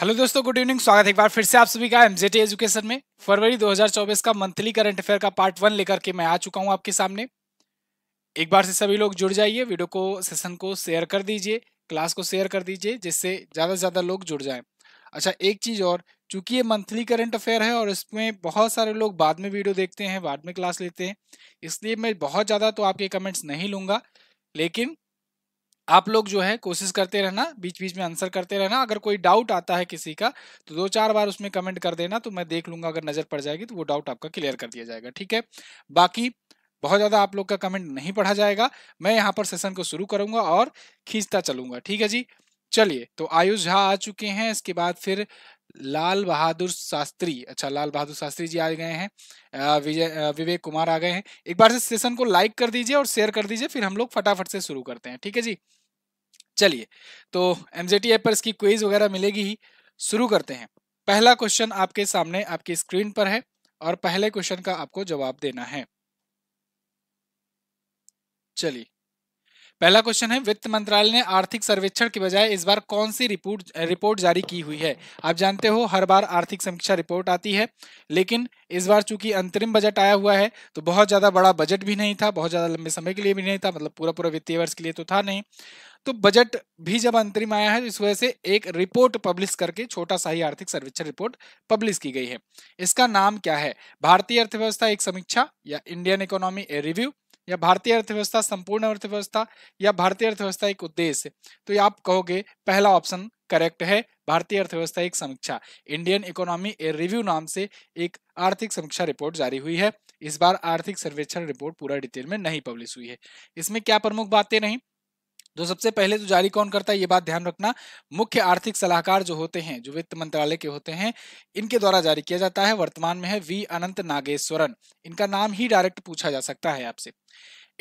Hello दोस्तों good evening स्वागत है एक बार फिर से आप सभी का एमजेटी एजुकेशन में फरवरी 2024 का मंथली करंट अफेयर का पार्ट वन लेकर के मैं आ चुका हूं आपके सामने एक बार से सभी लोग जुड़ जाइए वीडियो को सेशन को शेयर कर दीजिए क्लास को शेयर कर दीजिए जिससे ज़्यादा से ज़्यादा लोग जुड़ जाएँ अच्छा एक चीज़ और चूंकि ये मंथली करंट अफेयर है और इसमें बहुत सारे लोग बाद में वीडियो देखते हैं बाद में क्लास लेते हैं इसलिए मैं बहुत ज़्यादा तो आपके कमेंट्स नहीं लूँगा लेकिन आप लोग जो है कोशिश करते रहना बीच बीच में आंसर करते रहना अगर कोई डाउट आता है किसी का तो दो चार बार उसमें कमेंट कर देना तो मैं देख लूंगा अगर नजर पड़ जाएगी तो वो डाउट आपका क्लियर कर दिया जाएगा ठीक है बाकी बहुत ज़्यादा आप लोग का कमेंट नहीं पढ़ा जाएगा मैं यहाँ पर सेशन को शुरू करूंगा और खींचता चलूंगा ठीक है जी चलिए तो आयुष झा आ चुके हैं इसके बाद फिर लाल बहादुर शास्त्री अच्छा लाल बहादुर शास्त्री जी आ गए हैं विजय विवेक कुमार आ गए हैं एक बार से सेशन को लाइक कर दीजिए और शेयर कर दीजिए फिर हम लोग फटाफट से शुरू करते हैं ठीक है जी चलिए तो एम ऐप पर इसकी क्वेज वगैरह मिलेगी ही शुरू करते हैं पहला क्वेश्चन आपके सामने आपकी स्क्रीन पर है और पहले क्वेश्चन का आपको जवाब देना है चलिए पहला क्वेश्चन है वित्त मंत्रालय ने आर्थिक सर्वेक्षण के बजाय इस बार कौन सी रिपोर्ट रिपोर्ट जारी की हुई है आप जानते हो हर बार आर्थिक समीक्षा रिपोर्ट आती है लेकिन इस बार चूंकि अंतरिम बजट आया हुआ है तो बहुत ज़्यादा बड़ा बजट भी नहीं था बहुत ज़्यादा लंबे समय के लिए भी नहीं था मतलब पूरा पूरा वित्तीय वर्ष के लिए तो था नहीं तो बजट भी जब अंतरिम आया है तो इस वजह से एक रिपोर्ट पब्लिश करके छोटा सा ही आर्थिक सर्वेक्षण रिपोर्ट पब्लिश की गई है इसका नाम क्या है भारतीय अर्थव्यवस्था एक समीक्षा या इंडियन इकोनॉमी ए रिव्यू या भारतीय अर्थव्यवस्था संपूर्ण अर्थव्यवस्था या भारतीय अर्थव्यवस्था एक उद्देश्य तो आप कहोगे पहला ऑप्शन करेक्ट है भारतीय अर्थव्यवस्था एक समीक्षा इंडियन इकोनॉमी ए रिव्यू नाम से एक आर्थिक समीक्षा रिपोर्ट जारी हुई है इस बार आर्थिक सर्वेक्षण रिपोर्ट पूरा डिटेल में नहीं पब्लिश हुई है इसमें क्या प्रमुख बातें नहीं जो तो सबसे पहले तो जारी कौन करता है ये बात ध्यान रखना मुख्य आर्थिक सलाहकार जो होते हैं जो वित्त मंत्रालय के होते हैं इनके द्वारा जारी किया जाता है वर्तमान में है वी अनंत नागेश्वरन इनका नाम ही डायरेक्ट पूछा जा सकता है आपसे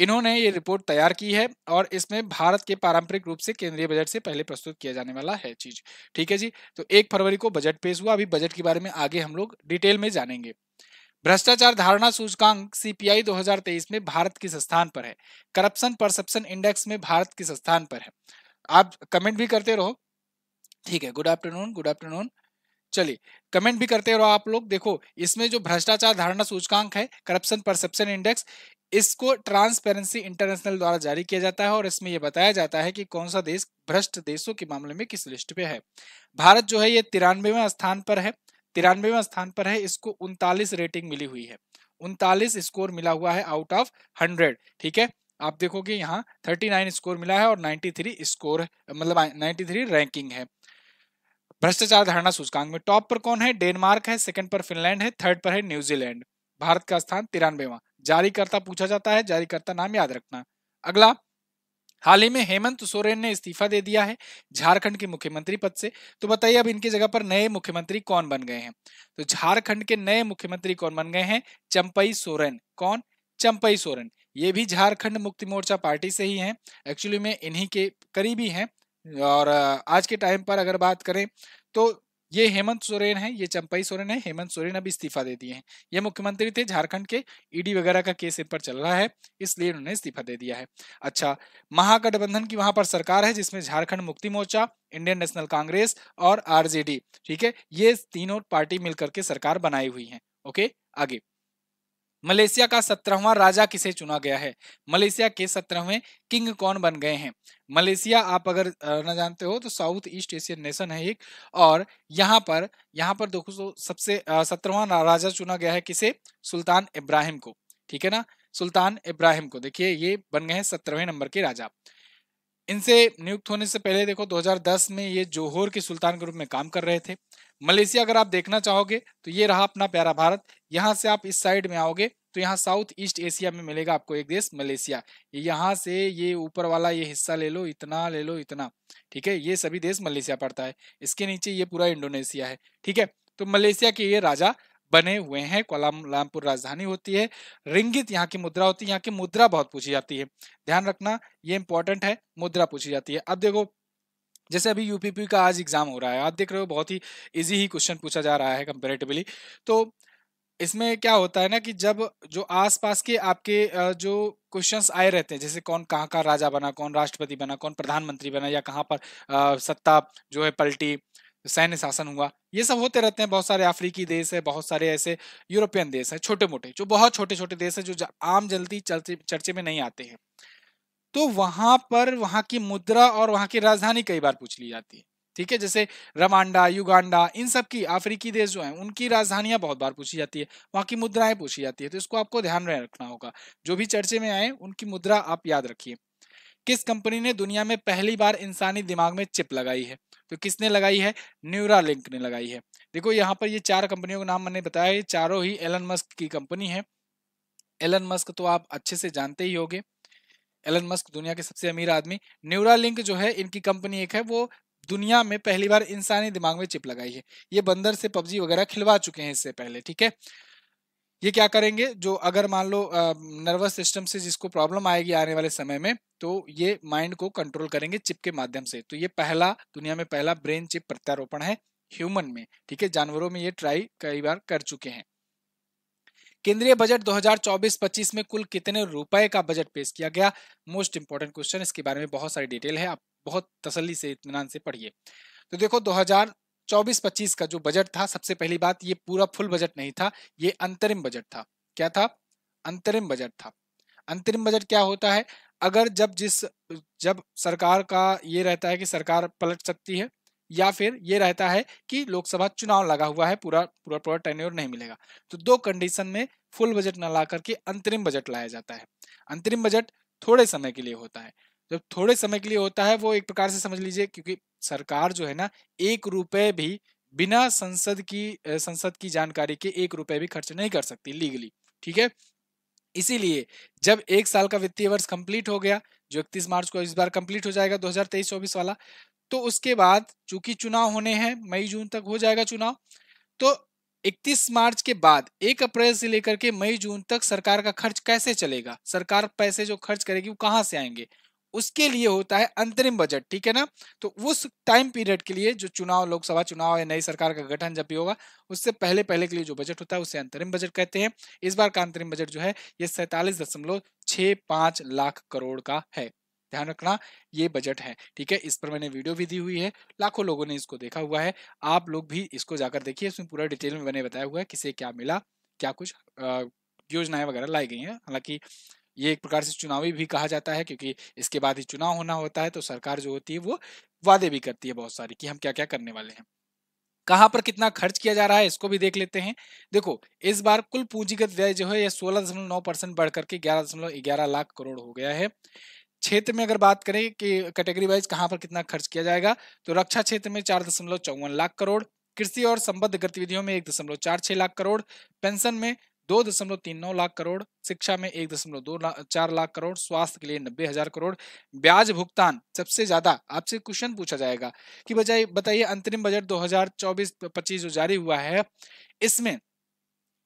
इन्होंने ये रिपोर्ट तैयार की है और इसमें भारत के पारंपरिक रूप से केंद्रीय बजट से पहले प्रस्तुत किया जाने वाला है चीज ठीक है जी तो एक फरवरी को बजट पेश हुआ अभी बजट के बारे में आगे हम लोग डिटेल में जानेंगे भ्रष्टाचार धारणा सूचकांक सीपीआई 2023 में भारत किस स्थान पर है करप्शन परसेप्शन इंडेक्स में भारत किस स्थान पर है आप कमेंट भी करते रहो ठीक है गुड आफ्टरनून गुड आफ्टरनून चलिए कमेंट भी करते रहो आप लोग देखो इसमें जो भ्रष्टाचार धारणा सूचकांक है करप्शन परसेप्शन इंडेक्स इसको ट्रांसपेरेंसी इंटरनेशनल द्वारा जारी किया जाता है और इसमें यह बताया जाता है कि कौन सा देश भ्रष्ट देशों के मामले में किस लिस्ट पे है भारत जो है ये तिरानवेवा स्थान पर है तिरानवेवा स्थान पर है इसको उनतालीस रेटिंग मिली हुई है उनतालीस स्कोर मिला हुआ है आउट ऑफ हंड्रेड ठीक है आप देखोगे यहाँ थर्टी नाइन स्कोर मिला है और नाइन्टी थ्री स्कोर मतलब नाइन्टी थ्री रैंकिंग है भ्रष्टाचार धारणा सूचकांक में टॉप पर कौन है डेनमार्क है सेकंड पर फिनलैंड है थर्ड पर है न्यूजीलैंड भारत का स्थान तिरानवेवा जारीकर्ता पूछा जाता है जारीकर्ता नाम याद रखना अगला हाल ही में हेमंत सोरेन ने इस्तीफा दे दिया है झारखंड के मुख्यमंत्री पद से तो बताइए अब इनकी जगह पर नए मुख्यमंत्री कौन बन गए हैं तो झारखंड के नए मुख्यमंत्री कौन बन गए हैं चंपई सोरेन कौन चंपई सोरेन ये भी झारखंड मुक्ति मोर्चा पार्टी से ही हैं एक्चुअली में इन्हीं के करीबी हैं और आज के टाइम पर अगर बात करें तो ये हेमंत सोरेन है ये चंपई सोरेन है हेमंत सोरेन अब इस्तीफा दे दिए हैं ये मुख्यमंत्री थे झारखंड के ईडी वगैरह का केस इन पर चल रहा है इसलिए उन्होंने इस्तीफा दे दिया है अच्छा महागठबंधन की वहां पर सरकार है जिसमें झारखंड मुक्ति मोर्चा इंडियन नेशनल कांग्रेस और आरजेडी ठीक है ये तीनों पार्टी मिलकर के सरकार बनाई हुई है ओके आगे मलेशिया का सत्रहवा राजा किसे चुना गया है मलेशिया के सत्रहवें किंग कौन बन गए हैं मलेशिया आप अगर ना जानते हो तो साउथ ईस्ट एशियन नेशन है एक और यहाँ पर यहाँ पर देखो सबसे सत्रहवा राजा चुना गया है किसे सुल्तान इब्राहिम को ठीक है ना सुल्तान इब्राहिम को देखिए ये बन गए हैं सत्रहवें नंबर के राजा इनसे नियुक्त होने से पहले देखो 2010 में ये जोहोर के सुल्तान के रूप में काम कर रहे थे मलेशिया अगर आप देखना चाहोगे तो ये रहा अपना प्यारा भारत यहाँ से आप इस साइड में आओगे तो यहाँ साउथ ईस्ट एशिया में मिलेगा आपको एक देश मलेशिया यहाँ से ये ऊपर वाला ये हिस्सा ले लो इतना ले लो इतना ठीक है ये सभी देश मलेशिया पड़ता है इसके नीचे ये पूरा इंडोनेशिया है ठीक है तो मलेशिया के ये राजा बने हुए हैं कोलामपुर राजधानी होती है रिंगित यहाँ की मुद्रा होती है यहाँ की मुद्रा बहुत पूछी जाती है ध्यान रखना ये इंपॉर्टेंट है मुद्रा पूछी जाती है अब देखो जैसे अभी यूपीपी का आज एग्जाम हो रहा है आप देख रहे हो बहुत ही इजी ही क्वेश्चन पूछा जा रहा है कंपेरेटिवली तो इसमें क्या होता है ना कि जब जो आसपास के आपके जो क्वेश्चंस आए रहते हैं जैसे कौन कहाँ का राजा बना कौन राष्ट्रपति बना कौन प्रधानमंत्री बना या कहाँ पर सत्ता जो है पलटी सैन्य शासन हुआ ये सब होते रहते हैं बहुत सारे अफ्रीकी देश है बहुत सारे ऐसे यूरोपियन देश है छोटे मोटे जो बहुत छोटे छोटे देश है जो आम जल्दी चर्चे में नहीं आते हैं तो वहां पर वहां की मुद्रा और वहां की राजधानी कई बार पूछ ली जाती है ठीक है जैसे रमांडा युगांडा इन सब की अफ्रीकी देश जो है उनकी राजधानियां बहुत बार पूछी जाती है वहां की मुद्राएं पूछी जाती है तो इसको आपको ध्यान में रखना होगा जो भी चर्चे में आए उनकी मुद्रा आप याद रखिए किस कंपनी ने दुनिया में पहली बार इंसानी दिमाग में चिप लगाई है तो किसने लगाई है न्यूरा लिंक ने लगाई है देखो यहाँ पर ये चार कंपनियों का नाम मैंने बताया ये चारों ही एलन मस्क की कंपनी है एलन मस्क तो आप अच्छे से जानते ही होंगे एलन मस्क दुनिया के सबसे अमीर आदमी न्यूरा लिंक जो है इनकी कंपनी एक है वो दुनिया में पहली बार इंसानी दिमाग में चिप लगाई है ये बंदर से पबजी वगैरह खिलवा चुके हैं इससे पहले ठीक है ये क्या करेंगे जो अगर मान लो नर्वस सिस्टम से जिसको प्रॉब्लम आएगी आने वाले समय में तो ये माइंड को कंट्रोल करेंगे चिप के माध्यम से तो ये पहला दुनिया में पहला ब्रेन चिप प्रत्यारोपण है ह्यूमन में ठीक है जानवरों में ये ट्राई कई बार कर चुके हैं केंद्रीय बजट 2024-25 में कुल कितने रुपए का बजट पेश किया गया मोस्ट इंपोर्टेंट क्वेश्चन इसके बारे में बहुत सारी डिटेल है आप बहुत तसली से इतमान से पढ़िए तो देखो 24-25 का जो बजट था सबसे पहली बात ये पूरा फुल बजट नहीं था ये अंतरिम बजट था क्या था अंतरिम बजट था अंतरिम बजट क्या होता है अगर जब जिस जब सरकार का ये रहता है कि सरकार पलट सकती है या फिर ये रहता है कि लोकसभा चुनाव लगा हुआ है पूरा पूरा पूरा टेन्योर नहीं मिलेगा तो दो कंडीशन में फुल बजट न ला करके अंतरिम बजट लाया जाता है अंतरिम बजट थोड़े समय के लिए होता है जब थोड़े समय के लिए होता है वो एक प्रकार से समझ लीजिए क्योंकि सरकार जो है ना एक रुपए भी बिना संसद की संसद की जानकारी के एक रुपए भी खर्च नहीं कर सकती लीगली ठीक है इसीलिए जब एक साल का वित्तीय वर्ष कंप्लीट हो गया जो इकतीस मार्च को इस बार कंप्लीट हो जाएगा 2023-24 वाला तो उसके बाद चूंकि चुनाव होने हैं मई जून तक हो जाएगा चुनाव तो 31 मार्च के बाद 1 अप्रैल से लेकर के मई जून तक सरकार का खर्च कैसे चलेगा सरकार पैसे जो खर्च करेगी वो कहाँ से आएंगे उसके लिए होता है अंतरिम बजट ठीक है ना तो उस टाइम पीरियड के लिए जो चुनाव लोकसभा चुनाव या नई सरकार का गठन जब भी होगा उससे पहले पहले के लिए जो बजट होता है उसे अंतरिम बजट कहते हैं इस बार का अंतरिम बजट जो है ये सैतालीस लाख करोड़ का है ध्यान रखना ये बजट है ठीक है इस पर मैंने वीडियो भी दी हुई है लाखों लोगों ने इसको देखा हुआ है आप लोग भी इसको जाकर देखिए इसमें पूरा डिटेल में मैंने बताया हुआ है किसे क्या मिला क्या कुछ योजनाएं वगैरह लाई गई हैं हालांकि ये एक प्रकार से चुनावी भी कहा जाता है क्योंकि इसके बाद ही चुनाव होना होता है तो सरकार जो होती है वो वादे भी करती है बहुत सारी कि हम क्या क्या करने वाले हैं कहाँ पर कितना खर्च किया जा रहा है इसको भी देख लेते हैं देखो इस बार कुल पूंजीगत व्यय जो है यह सोलह दशमलव नौ परसेंट बढ़ करके ग्यारह दशमलव ग्यारह लाख करोड़ हो गया है क्षेत्र में अगर बात करें कि कैटेगरी वाइज कहाँ पर कितना खर्च किया जाएगा तो रक्षा क्षेत्र में चार दशमलव चौवन लाख करोड़ कृषि और संबद्ध गतिविधियों में एक दशमलव चार छह लाख करोड़ पेंशन में दो दशमलव तीन नौ लाख करोड़ शिक्षा में एक दशमलव दो चार लाख करोड़ स्वास्थ्य के लिए नब्बे हजार करोड़ ब्याज भुगतान सबसे ज्यादा आपसे क्वेश्चन पूछा जाएगा कि बजाय बताइए अंतरिम बजट 2024-25 जो जारी हुआ है इसमें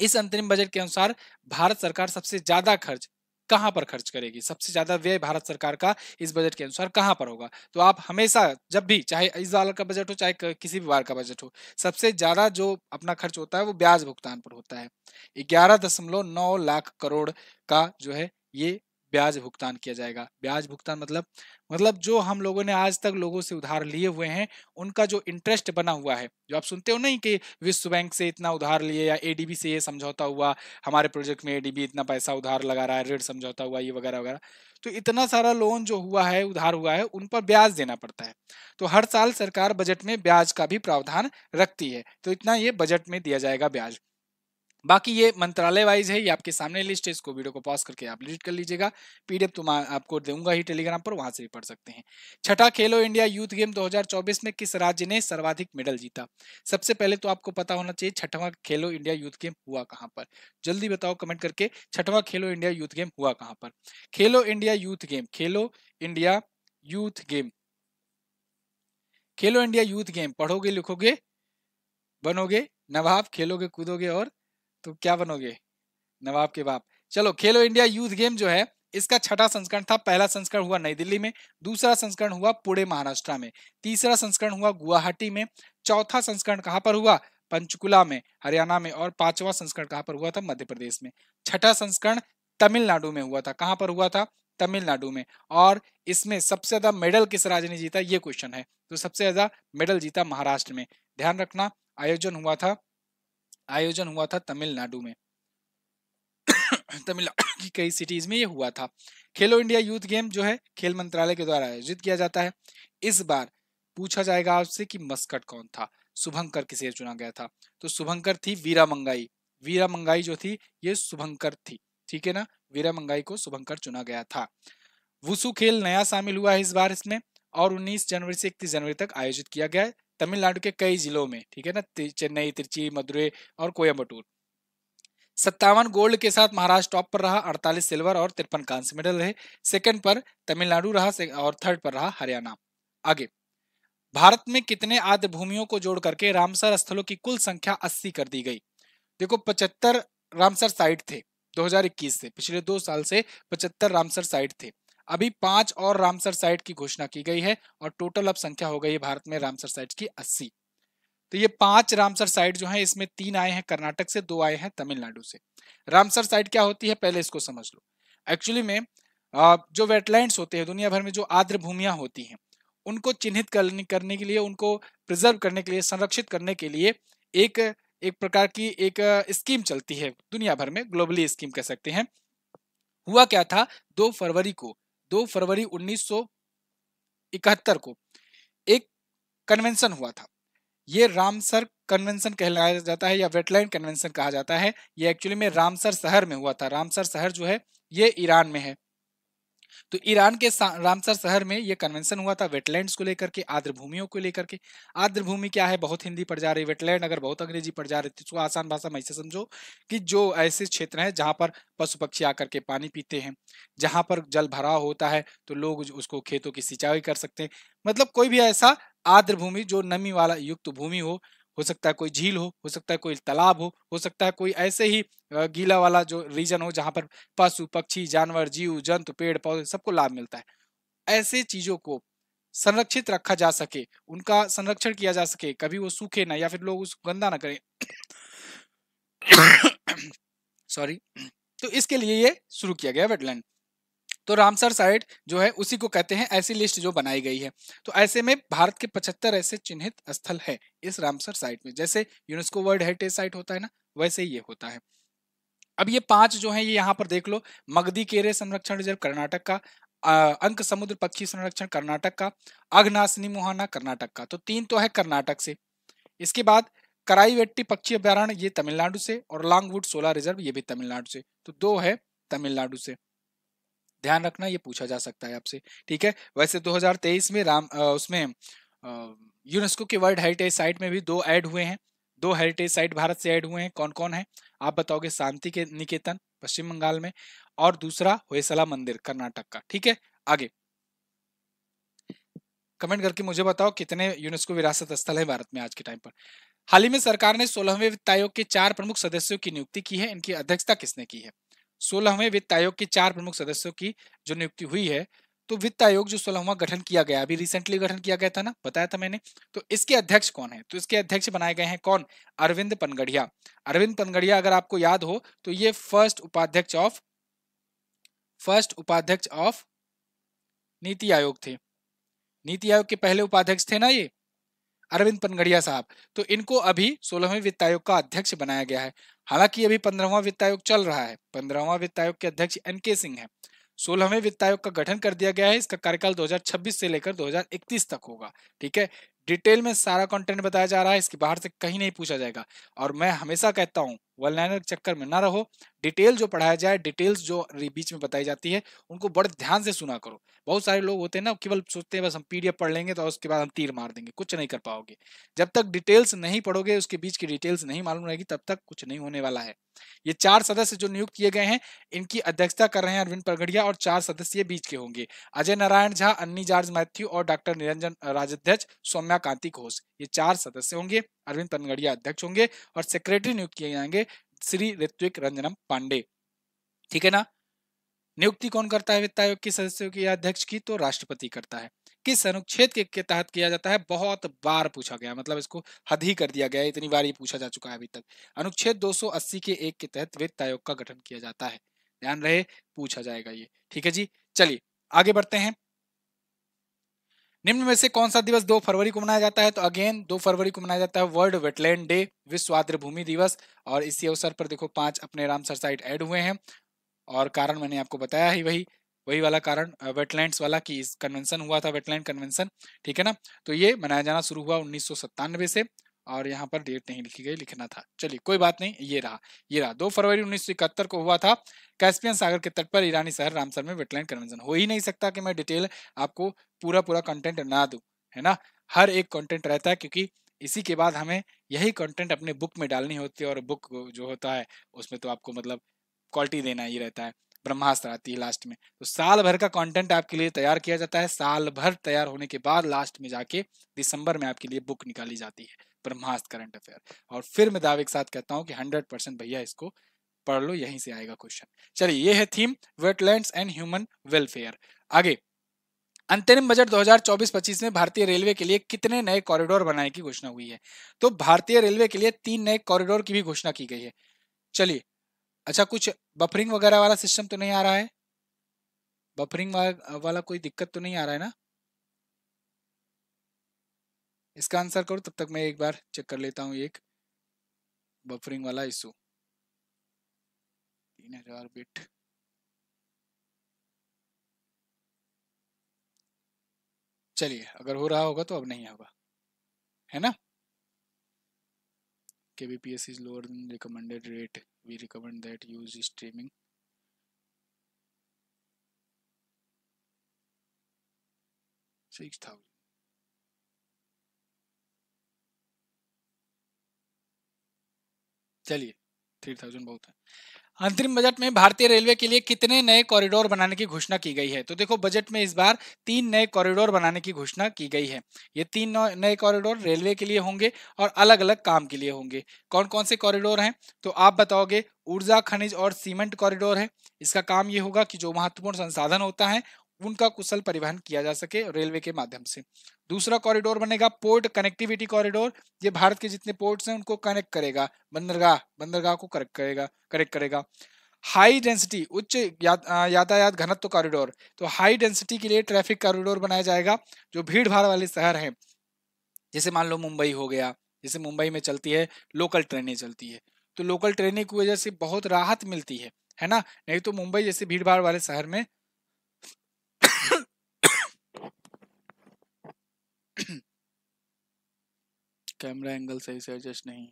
इस अंतरिम बजट के अनुसार भारत सरकार सबसे ज्यादा खर्च कहां पर खर्च करेगी सबसे ज्यादा व्यय भारत सरकार का इस बजट के अनुसार कहां पर होगा तो आप हमेशा जब भी चाहे इस बार का बजट हो चाहे किसी भी बार का बजट हो सबसे ज्यादा जो अपना खर्च होता है वो ब्याज भुगतान पर होता है ग्यारह दशमलव नौ लाख करोड़ का जो है ये ब्याज भुगतान किया जाएगा ब्याज भुगतान मतलब मतलब जो हम लोगों ने आज तक लोगों से उधार लिए हुए हैं उनका जो इंटरेस्ट बना हुआ है जो आप सुनते हो नहीं कि विश्व बैंक से इतना उधार लिए या एडीबी से ये समझौता हुआ हमारे प्रोजेक्ट में एडीबी इतना पैसा उधार लगा रहा है ऋण समझौता हुआ ये वगैरह वगैरह तो इतना सारा लोन जो हुआ है उधार हुआ है उन पर ब्याज देना पड़ता है तो हर साल सरकार बजट में ब्याज का भी प्रावधान रखती है तो इतना ये बजट में दिया जाएगा ब्याज बाकी ये मंत्रालय वाइज है ये आपके सामने लिस्ट है इसको वीडियो को पॉज करके आप डिलीट कर लीजिएगा पीडीएफ तो आपको दूंगा ही टेलीग्राम पर वहां से भी पढ़ सकते हैं छठा खेलो इंडिया यूथ गेम 2024 में किस राज्य ने सर्वाधिक मेडल जीता सबसे पहले तो आपको पता होना चाहिए छठवा खेलो इंडिया यूथ गेम हुआ कहाँ पर जल्दी बताओ कमेंट करके छठवा खेलो इंडिया यूथ गेम हुआ कहाँ पर Khelo India youth game Khelo India youth game Khelo India youth game पढ़ोगे लिखोगे बनोगे नवाब खेलोगे कूदोगे और तो क्या बनोगे नवाब के बाप चलो खेलो इंडिया यूथ गेम जो है इसका छठा संस्करण था पहला संस्करण हुआ नई दिल्ली में दूसरा संस्करण हुआ पुणे महाराष्ट्र में तीसरा संस्करण हुआ गुवाहाटी में चौथा संस्करण कहाँ पर हुआ पंचकुला में हरियाणा में और पांचवा संस्करण कहाँ पर हुआ था मध्य प्रदेश में छठा संस्करण तमिलनाडु में हुआ था कहाँ पर हुआ था तमिलनाडु में और इसमें सबसे ज्यादा मेडल किस राज्य ने जीता ये क्वेश्चन है तो सबसे ज्यादा मेडल जीता महाराष्ट्र में ध्यान रखना आयोजन हुआ था आयोजन हुआ था तमिलनाडु में तमिलनाडु की कई सिटीज में ये हुआ था खेलो इंडिया यूथ गेम जो है खेल मंत्रालय के द्वारा आयोजित किया जाता है इस बार पूछा जाएगा आपसे कि मस्कट कौन था शुभंकर किसे चुना गया था तो शुभंकर थी वीरा मंगाई वीरा मंगाई जो थी ये शुभंकर थी ठीक है ना वीरा मंगाई को शुभंकर चुना गया था वुसु खेल नया शामिल हुआ है इस बार इसमें और 19 जनवरी से इकतीस जनवरी तक आयोजित किया गया तमिलनाडु के कई जिलों में ठीक है ना चेन्नई तिरची मदुरई और कोयम्बटूर सत्तावन गोल्ड के साथ महाराष्ट्र टॉप पर रहा 48 सिल्वर और तिरपन कांस्य मेडल रहे सेकंड पर तमिलनाडु रहा और थर्ड पर रहा हरियाणा आगे भारत में कितने आदि भूमियों को जोड़ करके रामसर स्थलों की कुल संख्या 80 कर दी गई देखो 75 रामसर साइट थे 2021 से पिछले दो साल से 75 रामसर साइट थे अभी पांच और रामसर साइट की घोषणा की गई है और टोटल अब संख्या हो गई है भारत में रामसर साइट की अस्सी तो ये पांच रामसर साइट जो है इसमें तीन आए हैं कर्नाटक से दो आए हैं तमिलनाडु से रामसर साइट क्या होती है पहले इसको समझ लो एक्चुअली में जो वेटलैंड्स होते हैं दुनिया भर में जो आर्द्र भूमियां होती हैं उनको चिन्हित करने करने के लिए उनको प्रिजर्व करने के लिए संरक्षित करने के लिए एक एक प्रकार की एक स्कीम चलती है दुनिया भर में ग्लोबली स्कीम कह सकते हैं हुआ क्या था दो फरवरी को दो फरवरी 1971 को एक कन्वेंशन हुआ था ये रामसर कन्वेंशन कहलाया जाता है या वेटलैंड कन्वेंशन कहा जाता है ये एक्चुअली में रामसर शहर में हुआ था रामसर शहर जो है ये ईरान में है तो ईरान के रामसर शहर में ये कन्वेंशन हुआ था वेटलैंड्स को लेकर के आर्द्र भूमियों को लेकर के आर्द्र भूमि क्या है बहुत हिंदी पड़ जा रही वेटलैंड अगर बहुत अंग्रेजी पड़ जा रही थी तो आसान भाषा में ऐसे समझो कि जो ऐसे क्षेत्र हैं जहाँ पर पशु पक्षी आकर के पानी पीते हैं जहाँ पर जल भराव होता है तो लोग उसको खेतों की सिंचाई कर सकते हैं मतलब कोई भी ऐसा आर्द्र भूमि जो नमी वाला युक्त भूमि हो हो सकता है कोई झील हो हो सकता है कोई तालाब हो हो सकता है कोई ऐसे ही गीला वाला जो रीजन हो जहाँ पर पशु पक्षी जानवर जीव जंतु पेड़ पौधे सबको लाभ मिलता है ऐसे चीजों को संरक्षित रखा जा सके उनका संरक्षण किया जा सके कभी वो सूखे ना या फिर लोग उसको गंदा ना करें सॉरी तो इसके लिए ये शुरू किया गया वेटलैंड तो रामसर साइट जो है उसी को कहते हैं ऐसी लिस्ट जो बनाई गई है तो ऐसे में भारत के पचहत्तर ऐसे चिन्हित स्थल है इस रामसर साइट में जैसे यूनेस्को वर्ल्ड हेरिटेज साइट होता है ना वैसे ही ये होता है अब ये पांच जो है ये यहाँ पर देख लो मगधी केरे संरक्षण रिजर्व कर्नाटक का अंक समुद्र पक्षी संरक्षण कर्नाटक का अग्नाशनी मुहाना कर्नाटक का तो तीन तो है कर्नाटक से इसके बाद कराई वेट्टी पक्षी अभ्यारण्य ये तमिलनाडु से और लॉन्गवुड सोलर रिजर्व ये भी तमिलनाडु से तो दो है तमिलनाडु से ध्यान रखना ये पूछा जा सकता है आपसे ठीक है वैसे 2023 में राम आ, उसमें यूनेस्को के वर्ल्ड हेरिटेज साइट में भी दो ऐड हुए हैं दो हेरिटेज साइट भारत से ऐड हुए हैं कौन कौन है आप बताओगे शांति के निकेतन पश्चिम बंगाल में और दूसरा होयसला मंदिर कर्नाटक का ठीक है आगे कमेंट करके मुझे बताओ कितने यूनेस्को विरासत स्थल है भारत में आज के टाइम पर हाल ही में सरकार ने सोलहवें वित्त आयोग के चार प्रमुख सदस्यों की नियुक्ति की है इनकी अध्यक्षता किसने की है सोलहवें वित्त आयोग के चार प्रमुख सदस्यों की जो नियुक्ति हुई है तो वित्त आयोग जो सोलहवा गठन किया गया अभी रिसेंटली गठन किया गया था ना बताया था मैंने तो इसके अध्यक्ष कौन है तो इसके अध्यक्ष बनाए गए हैं कौन अरविंद पनगढ़िया अरविंद पनगढ़िया अगर आपको याद हो तो ये फर्स्ट उपाध्यक्ष ऑफ फर्स्ट उपाध्यक्ष ऑफ नीति आयोग थे नीति आयोग के पहले उपाध्यक्ष थे ना ये अरविंद पनगड़िया साहब तो इनको अभी सोलहवें वित्त आयोग का अध्यक्ष बनाया गया है हालांकि अभी पंद्रहवा वित्त आयोग चल रहा है पंद्रहवा वित्त आयोग के अध्यक्ष एन के सिंह है सोलहवें वित्त आयोग का गठन कर दिया गया है इसका कार्यकाल 2026 से लेकर 2031 तक होगा ठीक है डिटेल में सारा कंटेंट बताया जा रहा है इसके बाहर से कहीं नहीं पूछा जाएगा और मैं हमेशा कहता हूँ वन लाइनर चक्कर में ना रहो डिटेल जो पढ़ाया जाए डिटेल्स जो बीच में बताई जाती है उनको बड़े ध्यान से सुना करो बहुत सारे लोग होते हैं ना केवल सोचते हैं बस हम पीडीएफ पढ़ लेंगे तो उसके बाद हम तीर मार देंगे कुछ नहीं कर पाओगे जब तक डिटेल्स नहीं पढ़ोगे उसके बीच की डिटेल्स नहीं मालूम रहेगी तब तक कुछ नहीं होने वाला है ये चार सदस्य जो नियुक्त किए गए हैं इनकी अध्यक्षता कर रहे हैं अरविंद परगड़िया और चार सदस्य बीच के होंगे अजय नारायण झा अन्नी जॉर्ज मैथ्यू और डॉक्टर निरंजन राजाध्यक्ष सौम्या कांति घोष ये चार सदस्य होंगे अरविंद पनगड़िया अध्यक्ष होंगे और सेक्रेटरी नियुक्त किए जाएंगे श्री ऋत्विक रंजनम पांडे ठीक है ना नियुक्ति कौन करता है वित्त आयोग के सदस्यों की अध्यक्ष की तो राष्ट्रपति करता है किस अनुच्छेद के, के तहत किया जाता है बहुत बार पूछा गया मतलब इसको हद ही कर दिया गया इतनी बार ये पूछा जा चुका है अभी तक अनुच्छेद 280 के एक के तहत वित्त आयोग का गठन किया जाता है ध्यान रहे पूछा जाएगा ये ठीक है जी चलिए आगे बढ़ते हैं निम्न में से कौन सा दिवस दो फरवरी को मनाया जाता है तो अगेन दो फरवरी को मनाया जाता है वर्ल्ड वेटलैंड डे विश्व भूमि दिवस और इसी अवसर पर देखो पांच अपने रामसर साइट ऐड हुए हैं और कारण मैंने आपको बताया ही वही वही वाला कारण वेटलैंड्स वाला कि इस कन्वेंशन हुआ था वेटलैंड कन्वेंशन ठीक है ना तो ये मनाया जाना शुरू हुआ उन्नीस से और यहाँ पर डेट नहीं लिखी गई लिखना था चलिए कोई बात नहीं ये रहा ये रहा दो फरवरी उन्नीस को हुआ था कैस्पियन सागर के तट पर ईरानी शहर रामसर में वेटलैंड कन्वेंशन हो ही नहीं सकता कि मैं डिटेल आपको पूरा पूरा कंटेंट ना दू है ना हर एक कंटेंट रहता है क्योंकि इसी के बाद हमें यही कंटेंट अपने बुक में डालनी होती है और बुक जो होता है उसमें तो आपको मतलब क्वालिटी देना ही रहता है ब्रह्मास्त्र आती है लास्ट में तो साल भर का कंटेंट आपके लिए तैयार किया जाता है साल भर तैयार होने के बाद लास्ट में जाके दिसंबर में आपके लिए बुक निकाली जाती है ब्रह्मास्त्र करंट अफेयर और फिर मैं दावे के साथ कहता हूँ कि हंड्रेड भैया इसको पढ़ लो यहीं से आएगा क्वेश्चन चलिए ये है theme wetland and human welfare आगे अंतरिम बजट 2024-25 में भारतीय रेलवे के लिए कितने नए कॉरिडोर बनाने की घोषणा हुई है तो भारतीय रेलवे के लिए तीन नए कॉरिडोर की भी घोषणा की गई है चलिए अच्छा कुछ बफरिंग वगैरह वाला सिस्टम तो नहीं आ रहा है बफरिंग वाला कोई दिक्कत तो नहीं आ रहा है ना इसका आंसर करो तब तक मैं एक बार चेक कर लेता हूँ एक बफरिंग वाला इशू तीन हजार बिट चलिए अगर हो रहा होगा तो अब नहीं होगा है ना K B P S is lower recommended rate we recommend that use streaming six thousand चलिए थ्री थाउजेंड बहुत है अंतरिम बजट में भारतीय रेलवे के लिए कितने नए कॉरिडोर बनाने की घोषणा की गई है तो देखो बजट में इस बार तीन नए कॉरिडोर बनाने की घोषणा की गई है ये तीन नए कॉरिडोर रेलवे के लिए होंगे और अलग अलग काम के लिए होंगे कौन कौन से कॉरिडोर हैं तो आप बताओगे ऊर्जा खनिज और सीमेंट कॉरिडोर है इसका काम ये होगा कि जो महत्वपूर्ण संसाधन होता है उनका कुशल परिवहन किया जा सके रेलवे के माध्यम से दूसरा कॉरिडोर बनेगा पोर्ट कनेक्टिविटी कॉरिडोर ये भारत के जितने पोर्ट्स हैं उनको कनेक्ट करेगा बंदरगाह बंदरगाह को करेक्ट करेगा करेक्ट करेगा हाई डेंसिटी उच्च यातायात घनत्व कॉरिडोर तो हाई डेंसिटी के लिए ट्रैफिक कॉरिडोर बनाया जाएगा जो भीड़ भाड़ वाले शहर हैं जैसे मान लो मुंबई हो गया जैसे मुंबई में चलती है लोकल ट्रेनें चलती है तो लोकल ट्रेनें की वजह से बहुत राहत मिलती है है ना नहीं तो मुंबई जैसे भीड़ भाड़ वाले शहर में कैमरा एंगल सही से एडजस्ट नहीं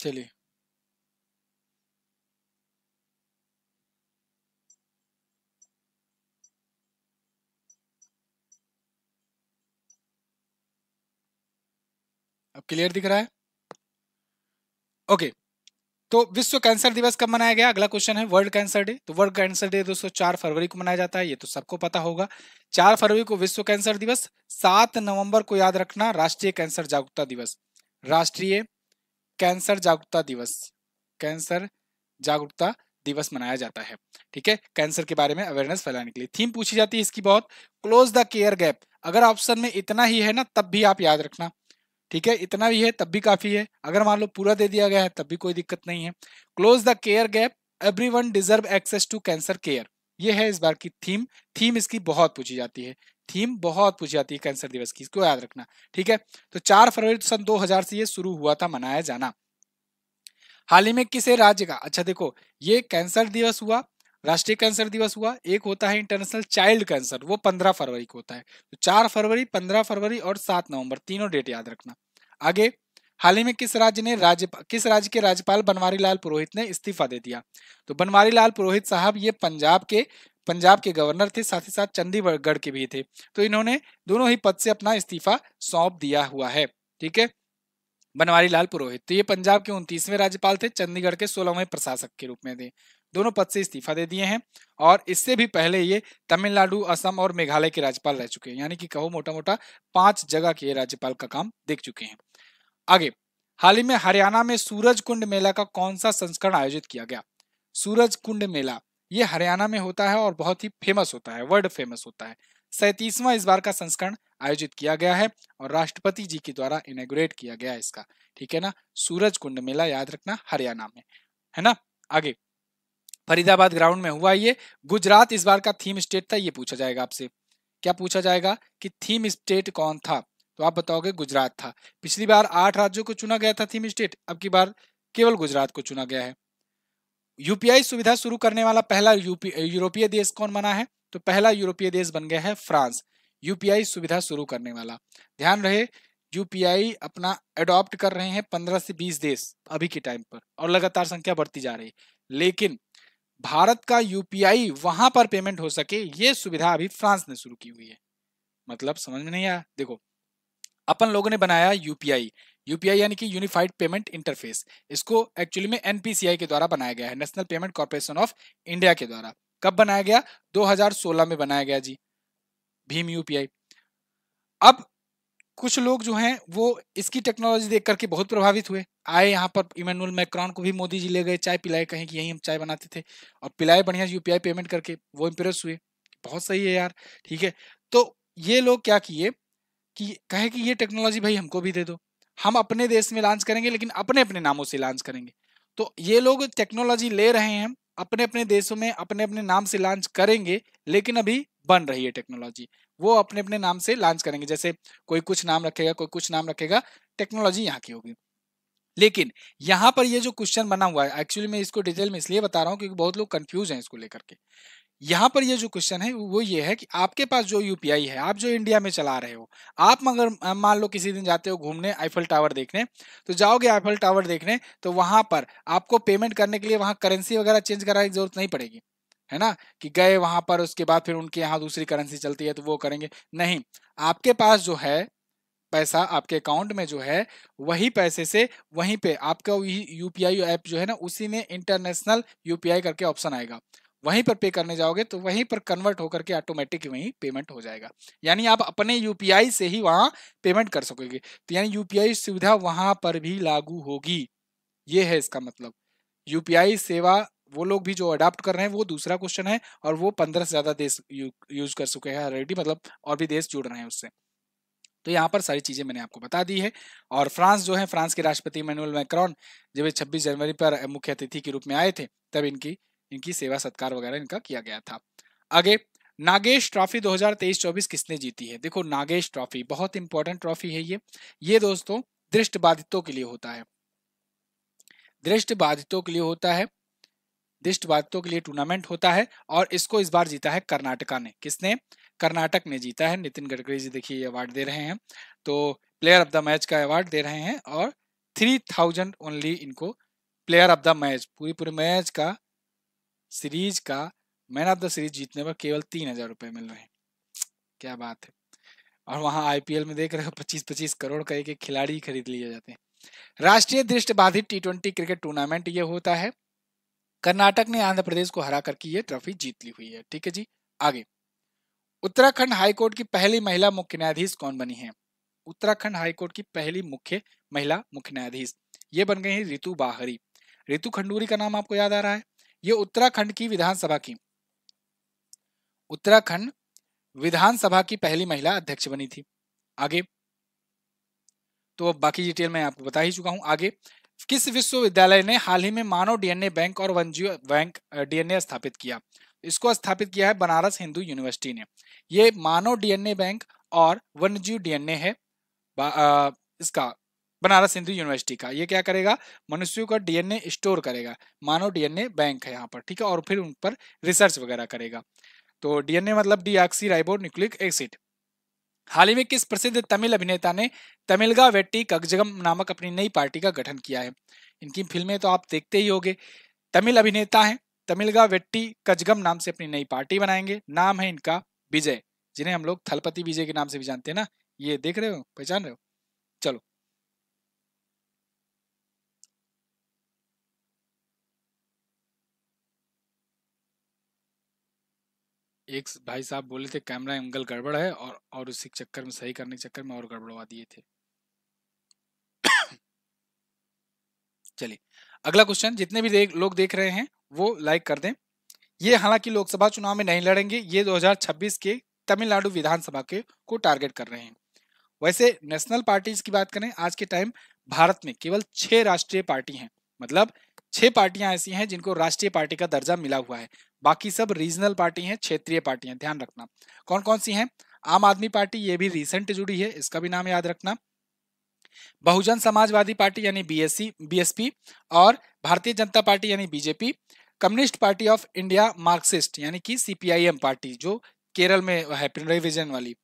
चलिए अब क्लियर दिख रहा है ओके okay. तो विश्व कैंसर दिवस कब मनाया गया अगला क्वेश्चन है वर्ल्ड कैंसर डे तो वर्ल्ड कैंसर डे दोस्तों चार फरवरी को मनाया जाता है ये तो सबको पता होगा चार फरवरी को विश्व कैंसर दिवस सात नवंबर को याद रखना राष्ट्रीय कैंसर जागरूकता दिवस राष्ट्रीय कैंसर जागरूकता दिवस कैंसर जागरूकता दिवस मनाया जाता है ठीक है कैंसर के बारे में अवेयरनेस फैलाने के लिए थीम पूछी जाती है इसकी बहुत क्लोज द केयर गैप अगर ऑप्शन में इतना ही है ना तब भी आप याद रखना ठीक है इतना भी है तब भी काफी है अगर मान लो पूरा दे दिया गया है तब भी कोई दिक्कत नहीं है close the care gap everyone deserve access to cancer care ये है इस बार की थीम थीम इसकी बहुत पूछी जाती है थीम बहुत पूछी जाती है कैंसर दिवस की इसको याद रखना ठीक है तो चार फरवरी सन दो से ये शुरू हुआ था मनाया जाना हाल ही में किसे राज्य का अच्छा देखो ये कैंसर दिवस हुआ राष्ट्रीय कैंसर दिवस हुआ एक होता है इंटरनेशनल चाइल्ड कैंसर वो पंद्रह फरवरी को होता है तो चार फरवरी पंद्रह फरवरी और सात नवंबर तीनों डेट याद रखना आगे हाल ही में किस राज्य ने राज्य किस राज्य के राज्यपाल बनवारी लाल पुरोहित ने इस्तीफा दे दिया तो बनवारी लाल पुरोहित साहब ये पंजाब के पंजाब के गवर्नर थे साथ ही साथ चंडीगढ़ के भी थे तो इन्होंने दोनों ही पद से अपना इस्तीफा सौंप दिया हुआ है ठीक है बनवारी लाल पुरोहित तो ये पंजाब के उनतीसवें राज्यपाल थे चंडीगढ़ के सोलहवें प्रशासक के रूप में थे दोनों पद से इस्तीफा दे दिए हैं और इससे भी पहले ये तमिलनाडु असम और मेघालय के राज्यपाल रह चुके हैं यानी कि कहो मोटा मोटा पांच जगह के राज्यपाल का काम देख चुके हैं आगे हाल ही में हरियाणा में सूरज कुंड मेला का कौन सा संस्करण आयोजित किया गया सूरज कुंड मेला ये हरियाणा में होता है और बहुत ही फेमस होता है वर्ल्ड फेमस होता है सैतीसवां इस बार का संस्करण आयोजित किया गया है और राष्ट्रपति जी के द्वारा इनग्रेट किया गया है इसका ठीक है ना सूरज कुंड मेला याद रखना हरियाणा में है ना आगे फरीदाबाद ग्राउंड में हुआ ये गुजरात इस बार का थीम स्टेट था ये पूछा जाएगा आपसे क्या पूछा जाएगा कि थीम स्टेट कौन था तो आप बताओगे गुजरात था पिछली बार आठ राज्यों को चुना गया था थीम स्टेट अब की बार केवल गुजरात को चुना गया है यूपीआई सुविधा शुरू करने वाला पहला यूरोपीय देश कौन बना है तो पहला यूरोपीय देश बन गया है फ्रांस यूपीआई सुविधा शुरू करने वाला ध्यान रहे यूपीआई अपना एडॉप्ट कर रहे हैं पंद्रह से बीस देश अभी के टाइम पर और लगातार संख्या बढ़ती जा रही है लेकिन भारत का यूपीआई वहां पर पेमेंट हो सके ये सुविधा अभी फ्रांस ने शुरू की हुई है मतलब समझ में नहीं आया देखो अपन लोगों ने बनाया यूपीआई यूपीआई यानी कि यूनिफाइड पेमेंट इंटरफेस इसको एक्चुअली में एनपीसीआई के द्वारा बनाया गया है national payment corporation of India के द्वारा कब बनाया गया 2016 में बनाया गया जी भीम यूपीआई अब कुछ लोग जो हैं वो इसकी टेक्नोलॉजी देख करके बहुत प्रभावित हुए आए यहाँ पर इमानुअल मैक्रॉन को भी मोदी जी ले गए चाय पिलाए कहें कि यहीं हम चाय बनाते थे और पिलाए बढ़िया यूपीआई पेमेंट करके वो इम्प्रेस हुए बहुत सही है यार ठीक है तो ये लोग क्या किए कि कहे कि ये टेक्नोलॉजी भाई हमको भी दे दो हम अपने देश में लॉन्च करेंगे लेकिन अपने अपने नामों से लॉन्च करेंगे तो ये लोग टेक्नोलॉजी ले रहे हैं अपने अपने देशों में अपने अपने नाम से लॉन्च करेंगे लेकिन अभी बन रही है टेक्नोलॉजी वो अपने अपने नाम से लॉन्च करेंगे जैसे कोई कुछ नाम रखेगा कोई कुछ नाम रखेगा टेक्नोलॉजी यहाँ की होगी लेकिन यहाँ पर ये जो क्वेश्चन बना हुआ है एक्चुअली मैं इसको डिटेल में इसलिए बता रहा हूँ क्योंकि बहुत लोग कंफ्यूज हैं इसको लेकर के यहाँ पर ये जो क्वेश्चन है वो ये है कि आपके पास जो यूपीआई है आप जो इंडिया में चला रहे हो आप मगर मान लो किसी दिन जाते हो घूमने आईफल टावर देखने तो जाओगे आईफल टावर देखने तो वहां पर आपको पेमेंट करने के लिए वहां करेंसी वगैरह चेंज कराने की जरूरत नहीं पड़ेगी है ना कि गए वहां पर उसके बाद फिर उनके यहाँ दूसरी करेंसी चलती है तो वो करेंगे नहीं आपके पास जो है पैसा आपके अकाउंट में जो है वही पैसे से वहीं पे आपका यूपीआई ऐप जो है ना उसी में इंटरनेशनल यूपीआई करके ऑप्शन आएगा वहीं पर पे करने जाओगे तो वहीं पर कन्वर्ट होकर के ऑटोमेटिक वहीं पेमेंट हो जाएगा यानी आप अपने यूपीआई से ही वहां पेमेंट कर सकोगे तो यानी यूपीआई सुविधा वहां पर भी लागू होगी ये है इसका मतलब यूपीआई सेवा वो लोग भी जो अडाप्ट कर रहे हैं वो दूसरा क्वेश्चन है और वो पंद्रह से ज्यादा देश यूज कर चुके हैं ऑलरेडी मतलब और भी देश जुड़ रहे हैं उससे तो यहाँ पर सारी चीजें मैंने आपको बता दी है और फ्रांस जो है फ्रांस के राष्ट्रपति मैनुअल मैक्रॉन जब ये छब्बीस जनवरी पर मुख्य अतिथि के रूप में आए थे तब इनकी इनकी सेवा सत्कार वगैरह इनका किया गया था आगे नागेश ट्रॉफी 2023-24 किसने जीती है देखो नागेश ट्रॉफी बहुत इंपॉर्टेंट ट्रॉफी है ये ये दोस्तों दृष्ट बाधितों के लिए होता है दृष्ट बाधितों के लिए होता है दिष्ट बातों के लिए टूर्नामेंट होता है और इसको इस बार जीता है कर्नाटका ने किसने कर्नाटक ने जीता है नितिन गडकरी जी देखिए अवार्ड दे रहे हैं तो प्लेयर ऑफ द मैच का अवार्ड दे रहे हैं और थ्री थाउजेंड ओनली इनको प्लेयर ऑफ द मैच पूरी पूरे मैच का सीरीज का मैन ऑफ द सीरीज जीतने पर केवल तीन हजार रुपये मिल रहे हैं क्या बात है और वहां आईपीएल में देख रहे हो पच्चीस पच्चीस करोड़ का एक खिलाड़ी खरीद लिए जाते हैं राष्ट्रीय बाधित टी ट्वेंटी क्रिकेट टूर्नामेंट ये होता है कर्नाटक ने आंध्र प्रदेश को हरा करके ये ट्रॉफी जीत ली हुई है ठीक है जी आगे उत्तराखंड हाईकोर्ट की पहली महिला मुख्य न्यायाधीश कौन बनी है उत्तराखंड हाईकोर्ट की पहली मुख्य महिला मुख्य न्यायाधीश ये बन गई है रितु बाहरी रितु खंडूरी का नाम आपको याद आ रहा है ये उत्तराखंड की विधानसभा की उत्तराखंड विधानसभा की पहली महिला अध्यक्ष बनी थी आगे तो अब बाकी डिटेल मैं आपको बता ही चुका हूं आगे किस विश्वविद्यालय ने हाल ही में मानव डीएनए बैंक और वनजीव बैंक डीएनए स्थापित किया इसको स्थापित किया है बनारस हिंदू यूनिवर्सिटी ने ये मानव डीएनए बैंक और वन्यजीव डीएनए है इसका बनारस हिंदू यूनिवर्सिटी का ये क्या करेगा मनुष्यों का डीएनए स्टोर करेगा मानव डीएनए बैंक है यहाँ पर ठीक है और फिर उन पर रिसर्च वगैरह करेगा तो डीएनए मतलब डीआक्सी राइबो न्यूक्लिक एसिड हाल ही में किस प्रसिद्ध तमिल अभिनेता ने तमिलगा वेट्टी कगजगम नामक अपनी नई पार्टी का गठन किया है इनकी फिल्में तो आप देखते ही होंगे तमिल अभिनेता हैं तमिलगा वेट्टी कजगम नाम से अपनी नई पार्टी बनाएंगे नाम है इनका विजय जिन्हें हम लोग थलपति विजय के नाम से भी जानते हैं ना ये देख रहे हो पहचान रहे हो एक भाई साहब बोले थे कैमरा एंगल गड़बड़ है और और उसी चक्कर में सही करने के चक्कर में और गड़बड़वा दिए थे चलिए अगला क्वेश्चन जितने भी देख, लोग देख रहे हैं वो लाइक कर दें ये हालांकि लोकसभा चुनाव में नहीं लड़ेंगे ये 2026 के तमिलनाडु विधानसभा के को टारगेट कर रहे हैं वैसे नेशनल पार्टीज की बात करें आज के टाइम भारत में केवल छह राष्ट्रीय पार्टी हैं मतलब छह पार्टियां ऐसी हैं जिनको राष्ट्रीय पार्टी का दर्जा मिला हुआ है बाकी सब रीजनल पार्टी हैं क्षेत्रीय पार्टियां ध्यान रखना कौन कौन सी हैं आम आदमी पार्टी ये भी रिसेंट जुड़ी है इसका भी नाम याद रखना बहुजन समाजवादी पार्टी यानी बीएससी बीएसपी और भारतीय जनता पार्टी यानी BJP communist party of India Marxist यानी कि सीपीआईएम पार्टी जो केरल में है पिनरई विजन वाली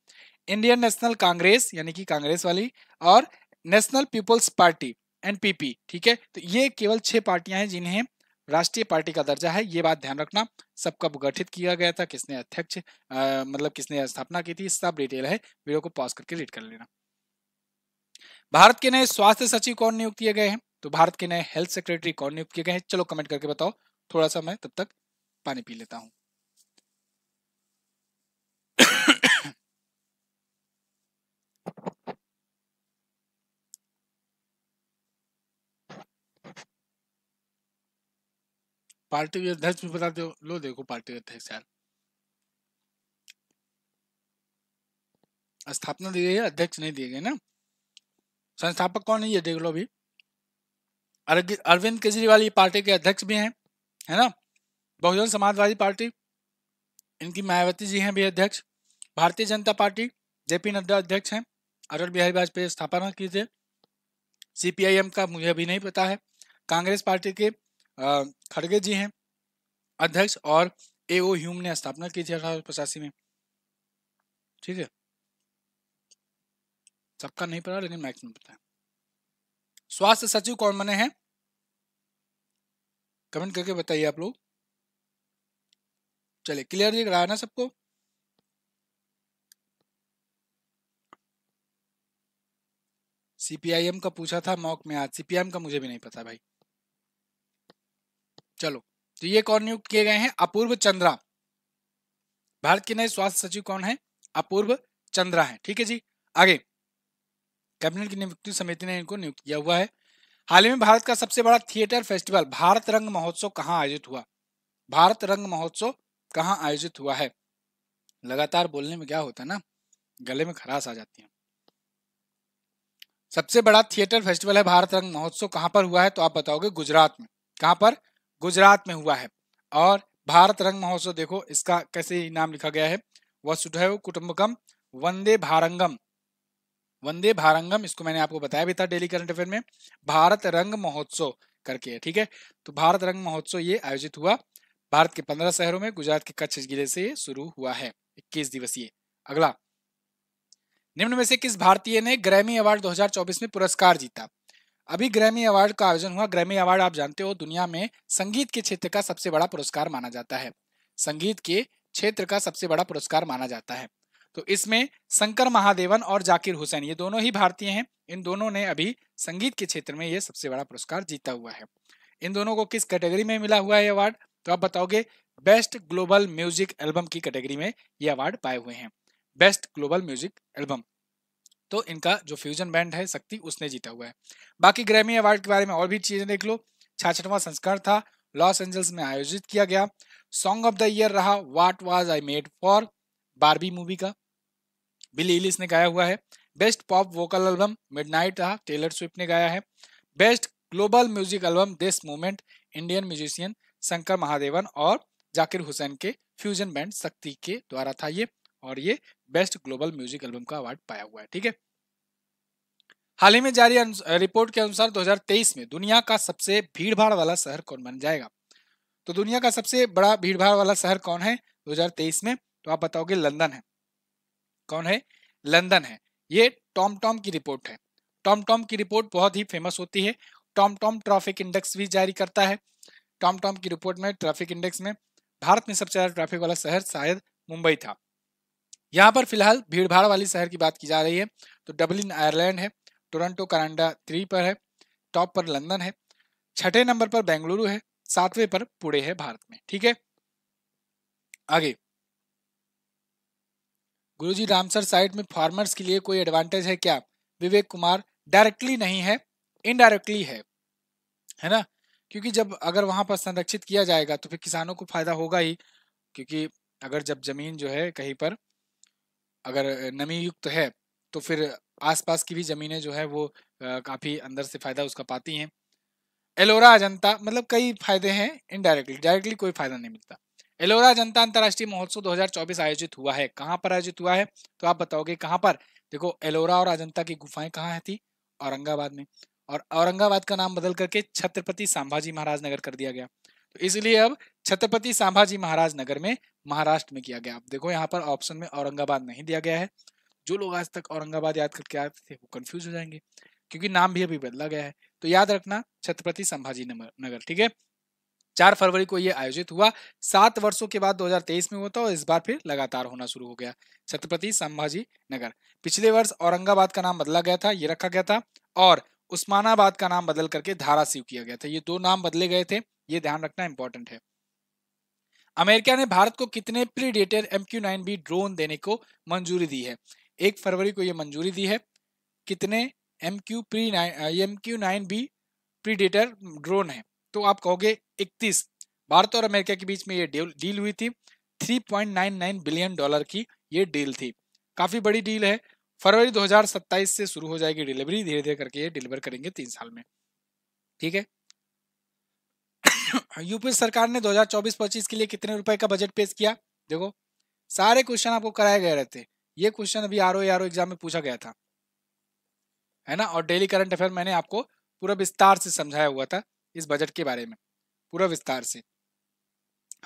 इंडियन नेशनल कांग्रेस यानी कि कांग्रेस वाली और नेशनल पीपल्स पार्टी एनपीपी ठीक है तो ये केवल छह पार्टियां हैं जिन्हें राष्ट्रीय पार्टी का दर्जा है ये बात ध्यान रखना सब कब गठित किया गया था किसने अध्यक्ष मतलब किसने स्थापना की थी सब डिटेल है वीडियो को पॉज करके रीड कर लेना भारत के नए स्वास्थ्य सचिव कौन नियुक्त किए गए हैं तो भारत के नए हेल्थ सेक्रेटरी कौन नियुक्त किए गए हैं चलो कमेंट करके बताओ थोड़ा सा मैं तब तक पानी पी लेता हूँ पार्टी के अध्यक्ष भी बता दो लो देखो पार्टी अध्यक्ष यार स्थापना दी गई है अध्यक्ष नहीं दिए गए ना संस्थापक कौन है ये देख लो अभी अरविंद केजरीवाल ये पार्टी के अध्यक्ष भी हैं है ना बहुजन समाजवादी पार्टी इनकी मायावती जी हैं भी अध्यक्ष भारतीय जनता पार्टी जेपी नड्डा अध्यक्ष हैं अटल बिहारी वाजपेयी स्थापना की थे सीपीआईएम का मुझे अभी नहीं पता है कांग्रेस पार्टी के खड़गे जी हैं अध्यक्ष और ए ओ ह्यूम ने स्थापना की थी अठारह में ठीक है सबका नहीं पता लेकिन मैक्सिमम पता है स्वास्थ्य सचिव कौन बने हैं कमेंट करके बताइए आप लोग चलिए क्लियर दिख रहा है ना सबको सीपीआईएम का पूछा था मॉक में आज सीपीआईएम का मुझे भी नहीं पता भाई चलो तो ये कौन नियुक्त किए गए हैं अपूर्व चंद्रा भारत के नए स्वास्थ्य सचिव कौन है अपूर्व चंद्रा है ठीक है जी आगे कैबिनेट की नियुक्ति समिति ने इनको नियुक्त किया हुआ है हाल ही में भारत का सबसे बड़ा थिएटर फेस्टिवल भारत रंग महोत्सव कहाँ आयोजित हुआ भारत रंग महोत्सव कहाँ आयोजित हुआ है लगातार बोलने में क्या होता है ना गले में खराश आ जाती है सबसे बड़ा थिएटर फेस्टिवल है भारत रंग महोत्सव कहाँ पर हुआ है तो आप बताओगे गुजरात में कहाँ पर गुजरात में हुआ है और भारत रंग महोत्सव देखो इसका कैसे नाम लिखा गया है वसुधैव कुटुम्बकम वंदे भारंगम वंदे भारंगम इसको मैंने आपको बताया भी था डेली करंट अफेयर में भारत रंग महोत्सव करके है ठीक है तो भारत रंग महोत्सव ये आयोजित हुआ भारत के पंद्रह शहरों में गुजरात के कच्छ जिले से शुरू हुआ है इक्कीस दिवसीय अगला निम्न में से किस भारतीय ने ग्रैमी अवार्ड 2024 में पुरस्कार जीता अभी ग्रैमी अवार्ड का आयोजन हुआ ग्रैमी अवार्ड आप जानते हो दुनिया में संगीत के क्षेत्र का सबसे बड़ा पुरस्कार माना जाता है संगीत के क्षेत्र का सबसे बड़ा पुरस्कार माना जाता है तो इसमें शंकर महादेवन और जाकिर हुसैन ये दोनों ही भारतीय हैं इन दोनों ने अभी संगीत के क्षेत्र में ये सबसे बड़ा पुरस्कार जीता हुआ है इन दोनों को किस कैटेगरी में मिला हुआ है अवार्ड तो आप बताओगे बेस्ट ग्लोबल म्यूजिक एल्बम की कैटेगरी में ये अवार्ड पाए हुए हैं बेस्ट ग्लोबल म्यूजिक एल्बम तो इनका जो फ्यूजन बैंड है शक्ति उसने जीता हुआ है बाकी ग्रैमी अवार्ड के बारे में और भी चीजें देख लो छाछठवां संस्कार था लॉस एंजल्स में आयोजित किया गया सॉन्ग ऑफ द ईयर रहा what was I made for Barbie movie का बिली इलिस ने गाया हुआ है best pop vocal album Midnights रहा टेलर स्विफ्ट ने गाया है best global music album this moment Indian musician Shankar Mahadevan और जाकिर हुसैन के फ्यूजन बैंड शक्ति के द्वारा था ये और ये बेस्ट ग्लोबल म्यूजिक एल्बम का अवार्ड पाया हुआ है ठीक है हाल ही में जारी रिपोर्ट के अनुसार 2023 में दुनिया का सबसे भीड़भाड़ वाला शहर कौन बन जाएगा तो दुनिया का सबसे बड़ा भीड़भाड़ वाला शहर कौन है 2023 में तो आप बताओगे लंदन है कौन है लंदन है ये टॉम टॉम की रिपोर्ट है टॉम टॉम की रिपोर्ट बहुत ही फेमस होती है टॉम टॉम ट्रैफिक इंडेक्स भी जारी करता है टॉम टॉम की रिपोर्ट में ट्रैफिक इंडेक्स में भारत में सबसे ज्यादा ट्रैफिक वाला शहर शायद मुंबई था यहाँ पर फिलहाल भीड़भाड़ वाली शहर की बात की जा रही है तो डबलिन आयरलैंड है टोरंटो कनाडा थ्री पर है टॉप पर लंदन है छठे नंबर पर बेंगलुरु है सातवें पर पुणे है भारत में ठीक है आगे गुरुजी रामसर साइट में फार्मर्स के लिए कोई एडवांटेज है क्या विवेक कुमार डायरेक्टली नहीं है इनडायरेक्टली है है ना क्योंकि जब अगर वहां पर संरक्षित किया जाएगा तो फिर किसानों को फायदा होगा ही क्योंकि अगर जब जमीन जो है कहीं पर अगर नमी युक्त है तो फिर आसपास की भी ज़मीनें जो है वो काफ़ी अंदर से फ़ायदा उसका पाती हैं एलोरा अजंता मतलब कई फायदे हैं इनडायरेक्टली डायरेक्टली कोई फायदा नहीं मिलता एलोरा अजंता अंतर्राष्ट्रीय महोत्सव 2024 आयोजित हुआ है कहाँ पर आयोजित हुआ है तो आप बताओगे कहाँ पर देखो एलोरा और अजंता की गुफाएं कहाँ थी औरंगाबाद में और औरंगाबाद का नाम बदल करके छत्रपति संभाजी महाराज नगर कर दिया गया तो इसलिए अब छत्रपति संभाजी महाराज नगर में महाराष्ट्र में किया गया आप देखो यहाँ पर ऑप्शन में औरंगाबाद नहीं दिया गया है जो लोग आज तक औरंगाबाद याद करके आते थे वो कंफ्यूज हो जाएंगे क्योंकि नाम भी अभी बदला गया है तो याद रखना छत्रपति संभाजी नगर ठीक है चार फरवरी को यह आयोजित हुआ सात वर्षों के बाद 2023 में हुआ था और इस बार फिर लगातार होना शुरू हो गया छत्रपति संभाजी नगर पिछले वर्ष औरंगाबाद का नाम बदला गया था ये रखा गया था और उस्मानाबाद का नाम बदल करके धारा किया गया था ये दो नाम बदले गए थे ये ध्यान रखना इंपॉर्टेंट है अमेरिका ने भारत को कितने predator M Q nine B drone देने को मंजूरी दी है एक फरवरी को यह मंजूरी दी है कितने M Q pre nine M Q nine B predator drone है तो आप कहोगे 31 भारत और अमेरिका के बीच में ये डील हुई थी 3.99 बिलियन डॉलर की ये डील थी काफी बड़ी डील है फरवरी 2027 से शुरू हो जाएगी डिलीवरी धीरे धीरे करके ये डिलीवर करेंगे तीन साल में ठीक है यूपी सरकार ने 2024-25 के लिए कितने रुपए का बजट पेश किया देखो सारे क्वेश्चन आपको कराए गए रहते ये क्वेश्चन अभी R O R O exam में पूछा गया था है ना और डेली करंट अफेयर मैंने आपको पूरा विस्तार से समझाया हुआ था इस बजट के बारे में पूरा विस्तार से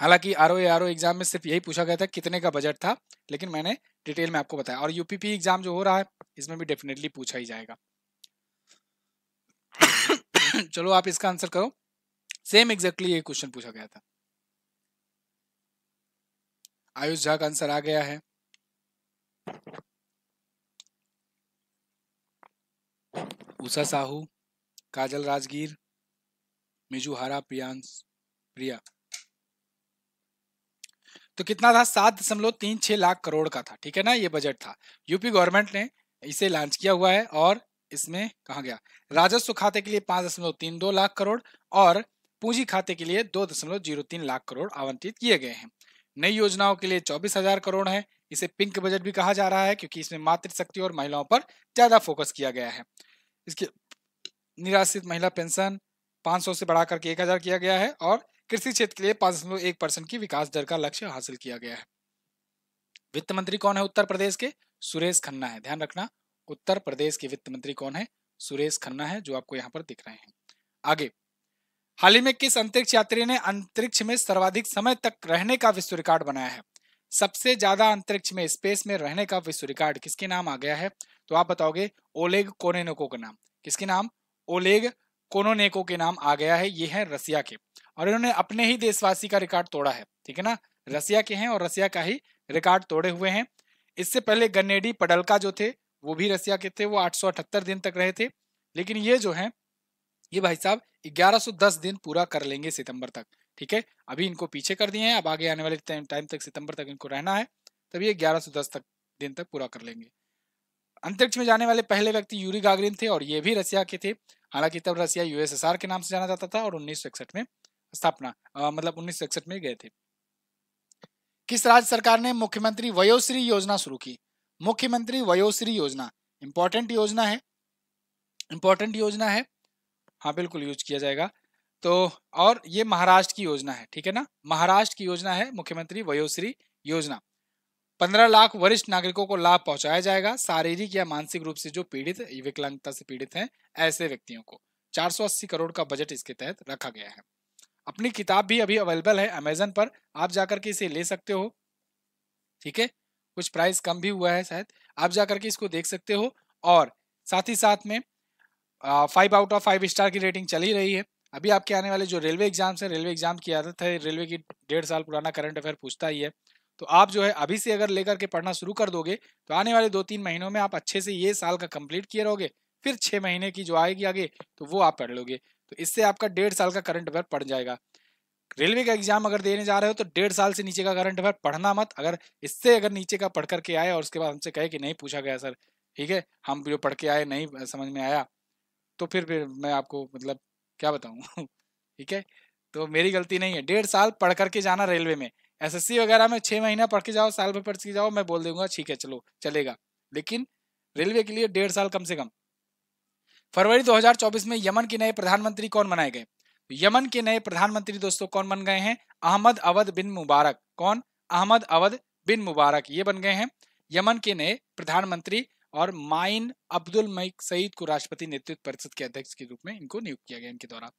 हालांकि R O R O exam में सिर्फ यही पूछा गया था कितने का बजट था लेकिन मैंने डिटेल में आपको बताया और यूपीपी एग्जाम जो हो रहा है इसमें भी डेफिनेटली पूछा ही जाएगा चलो आप इसका आंसर करो सेम एग्जैक्टली ये क्वेश्चन पूछा गया था आयुष झा का आंसर आ गया है उषा साहू काजल राजगीर हरा प्रियांश प्रिया तो कितना था सात दशमलव तीन छह लाख करोड़ का था ठीक है ना ये बजट था यूपी गवर्नमेंट ने इसे लॉन्च किया हुआ है और इसमें कहा गया राजस्व खाते के लिए पांच दशमलव तीन दो लाख करोड़ और पूंजी खाते के लिए दो दशमलव जीरो तीन लाख करोड़ आवंटित किए गए हैं नई योजनाओं के लिए चौबीस हजार करोड़ है इसे पिंक बजट भी कहा जा रहा है क्योंकि इसमें मातृशक्ति और महिलाओं पर ज्यादा फोकस किया गया है इसके निराश्रित महिला पेंशन 500 से बढ़ाकर के 1000 किया गया है और कृषि क्षेत्र के लिए पांच एक परसेंट की विकास दर का लक्ष्य हासिल किया गया है वित्त मंत्री कौन है उत्तर प्रदेश के सुरेश खन्ना है ध्यान रखना उत्तर प्रदेश के वित्त मंत्री कौन है सुरेश खन्ना है जो आपको यहाँ पर दिख रहे हैं आगे हाल ही में किस अंतरिक्ष यात्री ने अंतरिक्ष में सर्वाधिक समय तक रहने का विश्व रिकॉर्ड बनाया है सबसे ज्यादा अंतरिक्ष में स्पेस में रहने का विश्व रिकॉर्ड किसके नाम आ गया है तो आप बताओगे ओलेग कोनेको का नाम किसके नाम ओलेग कोनोनेको के नाम आ गया है ये है रसिया के और इन्होंने अपने ही देशवासी का रिकॉर्ड तोड़ा है ठीक है ना रसिया के हैं और रसिया का ही रिकॉर्ड तोड़े हुए हैं इससे पहले गन्नेडी पडलका जो थे वो भी रसिया के थे वो आठ दिन तक रहे थे लेकिन ये जो हैं ये भाई साहब 1110 दिन पूरा कर लेंगे सितंबर तक ठीक है अभी इनको पीछे कर दिए हैं अब आगे आने वाले टाइम तक सितंबर तक इनको रहना है तब ये 1110 तक दिन तक पूरा कर लेंगे अंतरिक्ष में जाने वाले पहले व्यक्ति यूरी गागरिन थे और ये भी रसिया के थे हालांकि तब रसिया यूएसएसआर के नाम से जाना जाता था और उन्नीस में स्थापना मतलब उन्नीस में गए थे किस राज्य सरकार ने मुख्यमंत्री वयोश्री योजना शुरू की मुख्यमंत्री वयोश्री योजना इंपॉर्टेंट योजना है इंपॉर्टेंट योजना है हाँ बिल्कुल यूज किया जाएगा तो और ये महाराष्ट्र की योजना है ठीक है ना महाराष्ट्र की योजना है मुख्यमंत्री वयोश्री योजना पंद्रह लाख वरिष्ठ नागरिकों को लाभ पहुंचाया जाएगा शारीरिक या मानसिक रूप से जो पीड़ित विकलांगता से पीड़ित हैं ऐसे व्यक्तियों को 480 करोड़ का बजट इसके तहत रखा गया है अपनी किताब भी अभी अवेलेबल है अमेजन पर आप जाकर के इसे ले सकते हो ठीक है कुछ प्राइस कम भी हुआ है शायद आप जाकर के इसको देख सकते हो और साथ ही साथ में five out of five star की रेटिंग चली रही है अभी आपके आने वाले जो रेलवे एग्जाम्स हैं रेलवे एग्जाम की आदत है रेलवे की डेढ़ साल पुराना करंट अफेयर पूछता ही है तो आप जो है अभी से अगर लेकर के पढ़ना शुरू कर दोगे तो आने वाले दो तीन महीनों में आप अच्छे से ये साल का कंप्लीट किए रहोगे फिर छः महीने की जो आएगी आगे तो वो आप पढ़ लोगे तो इससे आपका डेढ़ साल का करंट अफेयर पढ़ जाएगा रेलवे का एग्जाम अगर देने जा रहे हो तो डेढ़ साल से नीचे का करंट अफेयर पढ़ना मत अगर इससे अगर नीचे का पढ़ करके आए और उसके बाद हमसे कहे कि नहीं पूछा गया सर ठीक है हम जो पढ़ के आए नहीं समझ में आया तो फिर फिर मैं आपको मतलब क्या बताऊँ ठीक है तो मेरी गलती नहीं है डेढ़ साल पढ़ करके जाना रेलवे में एसएससी वगैरह में छः महीना पढ़ के जाओ साल भर पढ़ के जाओ मैं बोल दूंगा ठीक है चलो चलेगा लेकिन रेलवे के लिए डेढ़ साल कम से कम फरवरी 2024 में यमन के नए प्रधानमंत्री कौन बनाए गए यमन के नए प्रधानमंत्री दोस्तों कौन बन गए हैं अहमद अवध बिन मुबारक कौन अहमद अवध बिन मुबारक ये बन गए हैं यमन के नए प्रधानमंत्री और माइन अब्दुल मईक सईद को राष्ट्रपति नेतृत्व परिषद के अध्यक्ष के रूप में इनको नियुक्त किया गया इनके द्वारा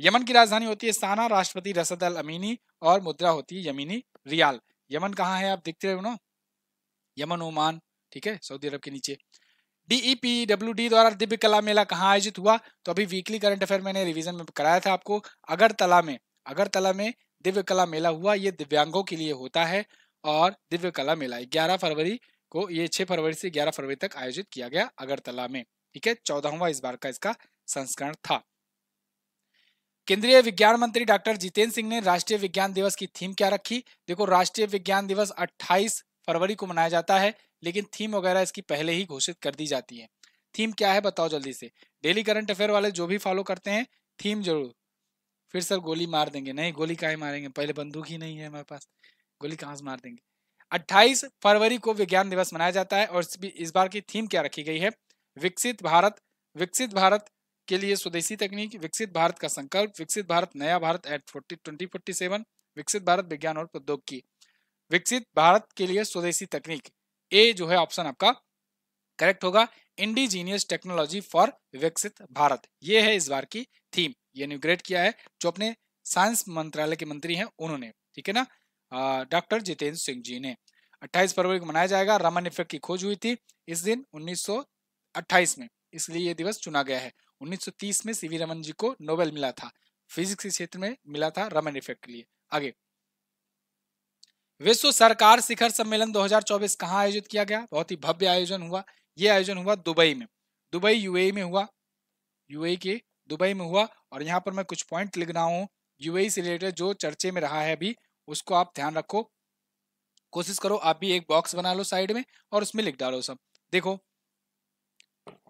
यमन की राजधानी होती है साना राष्ट्रपति रसद अल अमीनी और मुद्रा होती है यमीनी रियाल यमन कहाँ है आप देखते रहे ना यमन ओमान ठीक है सऊदी अरब के नीचे डीईपी डब्ल्यू डी द्वारा दिव्य कला मेला कहाँ आयोजित हुआ तो अभी वीकली करंट अफेयर मैंने रिविजन में कराया था आपको अगरतला में अगरतला में दिव्य कला मेला हुआ ये दिव्यांगों के लिए होता है और दिव्य कला मेला ग्यारह फरवरी को ये छह फरवरी से ग्यारह फरवरी तक आयोजित किया गया अगरतला में ठीक है चौदहवा इस बार का इसका संस्करण था केंद्रीय विज्ञान मंत्री डॉक्टर जितेंद्र सिंह ने राष्ट्रीय विज्ञान दिवस की थीम क्या रखी देखो राष्ट्रीय विज्ञान दिवस 28 फरवरी को मनाया जाता है लेकिन थीम वगैरह इसकी पहले ही घोषित कर दी जाती है थीम क्या है बताओ जल्दी से डेली करंट अफेयर वाले जो भी फॉलो करते हैं थीम जरूर फिर सर गोली मार देंगे नहीं गोली कहा मारेंगे पहले बंदूक ही नहीं है हमारे पास गोली कहाँ से मार देंगे 28 फरवरी को विज्ञान दिवस मनाया जाता है और इस बार की थीम क्या रखी गई है विकसित भारत विकसित भारत के लिए स्वदेशी तकनीक विकसित भारत का संकल्प विकसित भारत नया Bharat at forty twenty forty seven विकसित भारत विज्ञान और प्रौद्योगिकी विकसित भारत के लिए स्वदेशी तकनीक ए जो है ऑप्शन आपका करेक्ट होगा इंडिजीनियस टेक्नोलॉजी फॉर विकसित भारत ये है इस बार की थीम ये इनोग्रेट किया है जो अपने साइंस मंत्रालय के मंत्री हैं उन्होंने ठीक है ना डॉक्टर जितेंद्र सिंह जी ने 28 फरवरी को मनाया जाएगा रमन इफेक्ट की खोज हुई थी इस दिन 1928 में इसलिए ये दिवस चुना गया है 1930 में सीवी रमन जी को नोबेल मिला था फिजिक्स के क्षेत्र में मिला था रमन इफेक्ट के लिए आगे विश्व सरकार शिखर सम्मेलन 2024 कहाँ आयोजित किया गया बहुत ही भव्य आयोजन हुआ ये आयोजन हुआ दुबई में दुबई यूएई e में हुआ यूएई e के दुबई में हुआ और यहाँ पर मैं कुछ पॉइंट लिख रहा हूँ यूएई e से रिलेटेड जो चर्चे में रहा है अभी उसको आप ध्यान रखो कोशिश करो आप भी एक बॉक्स बना लो साइड में और उसमें लिख डालो सब देखो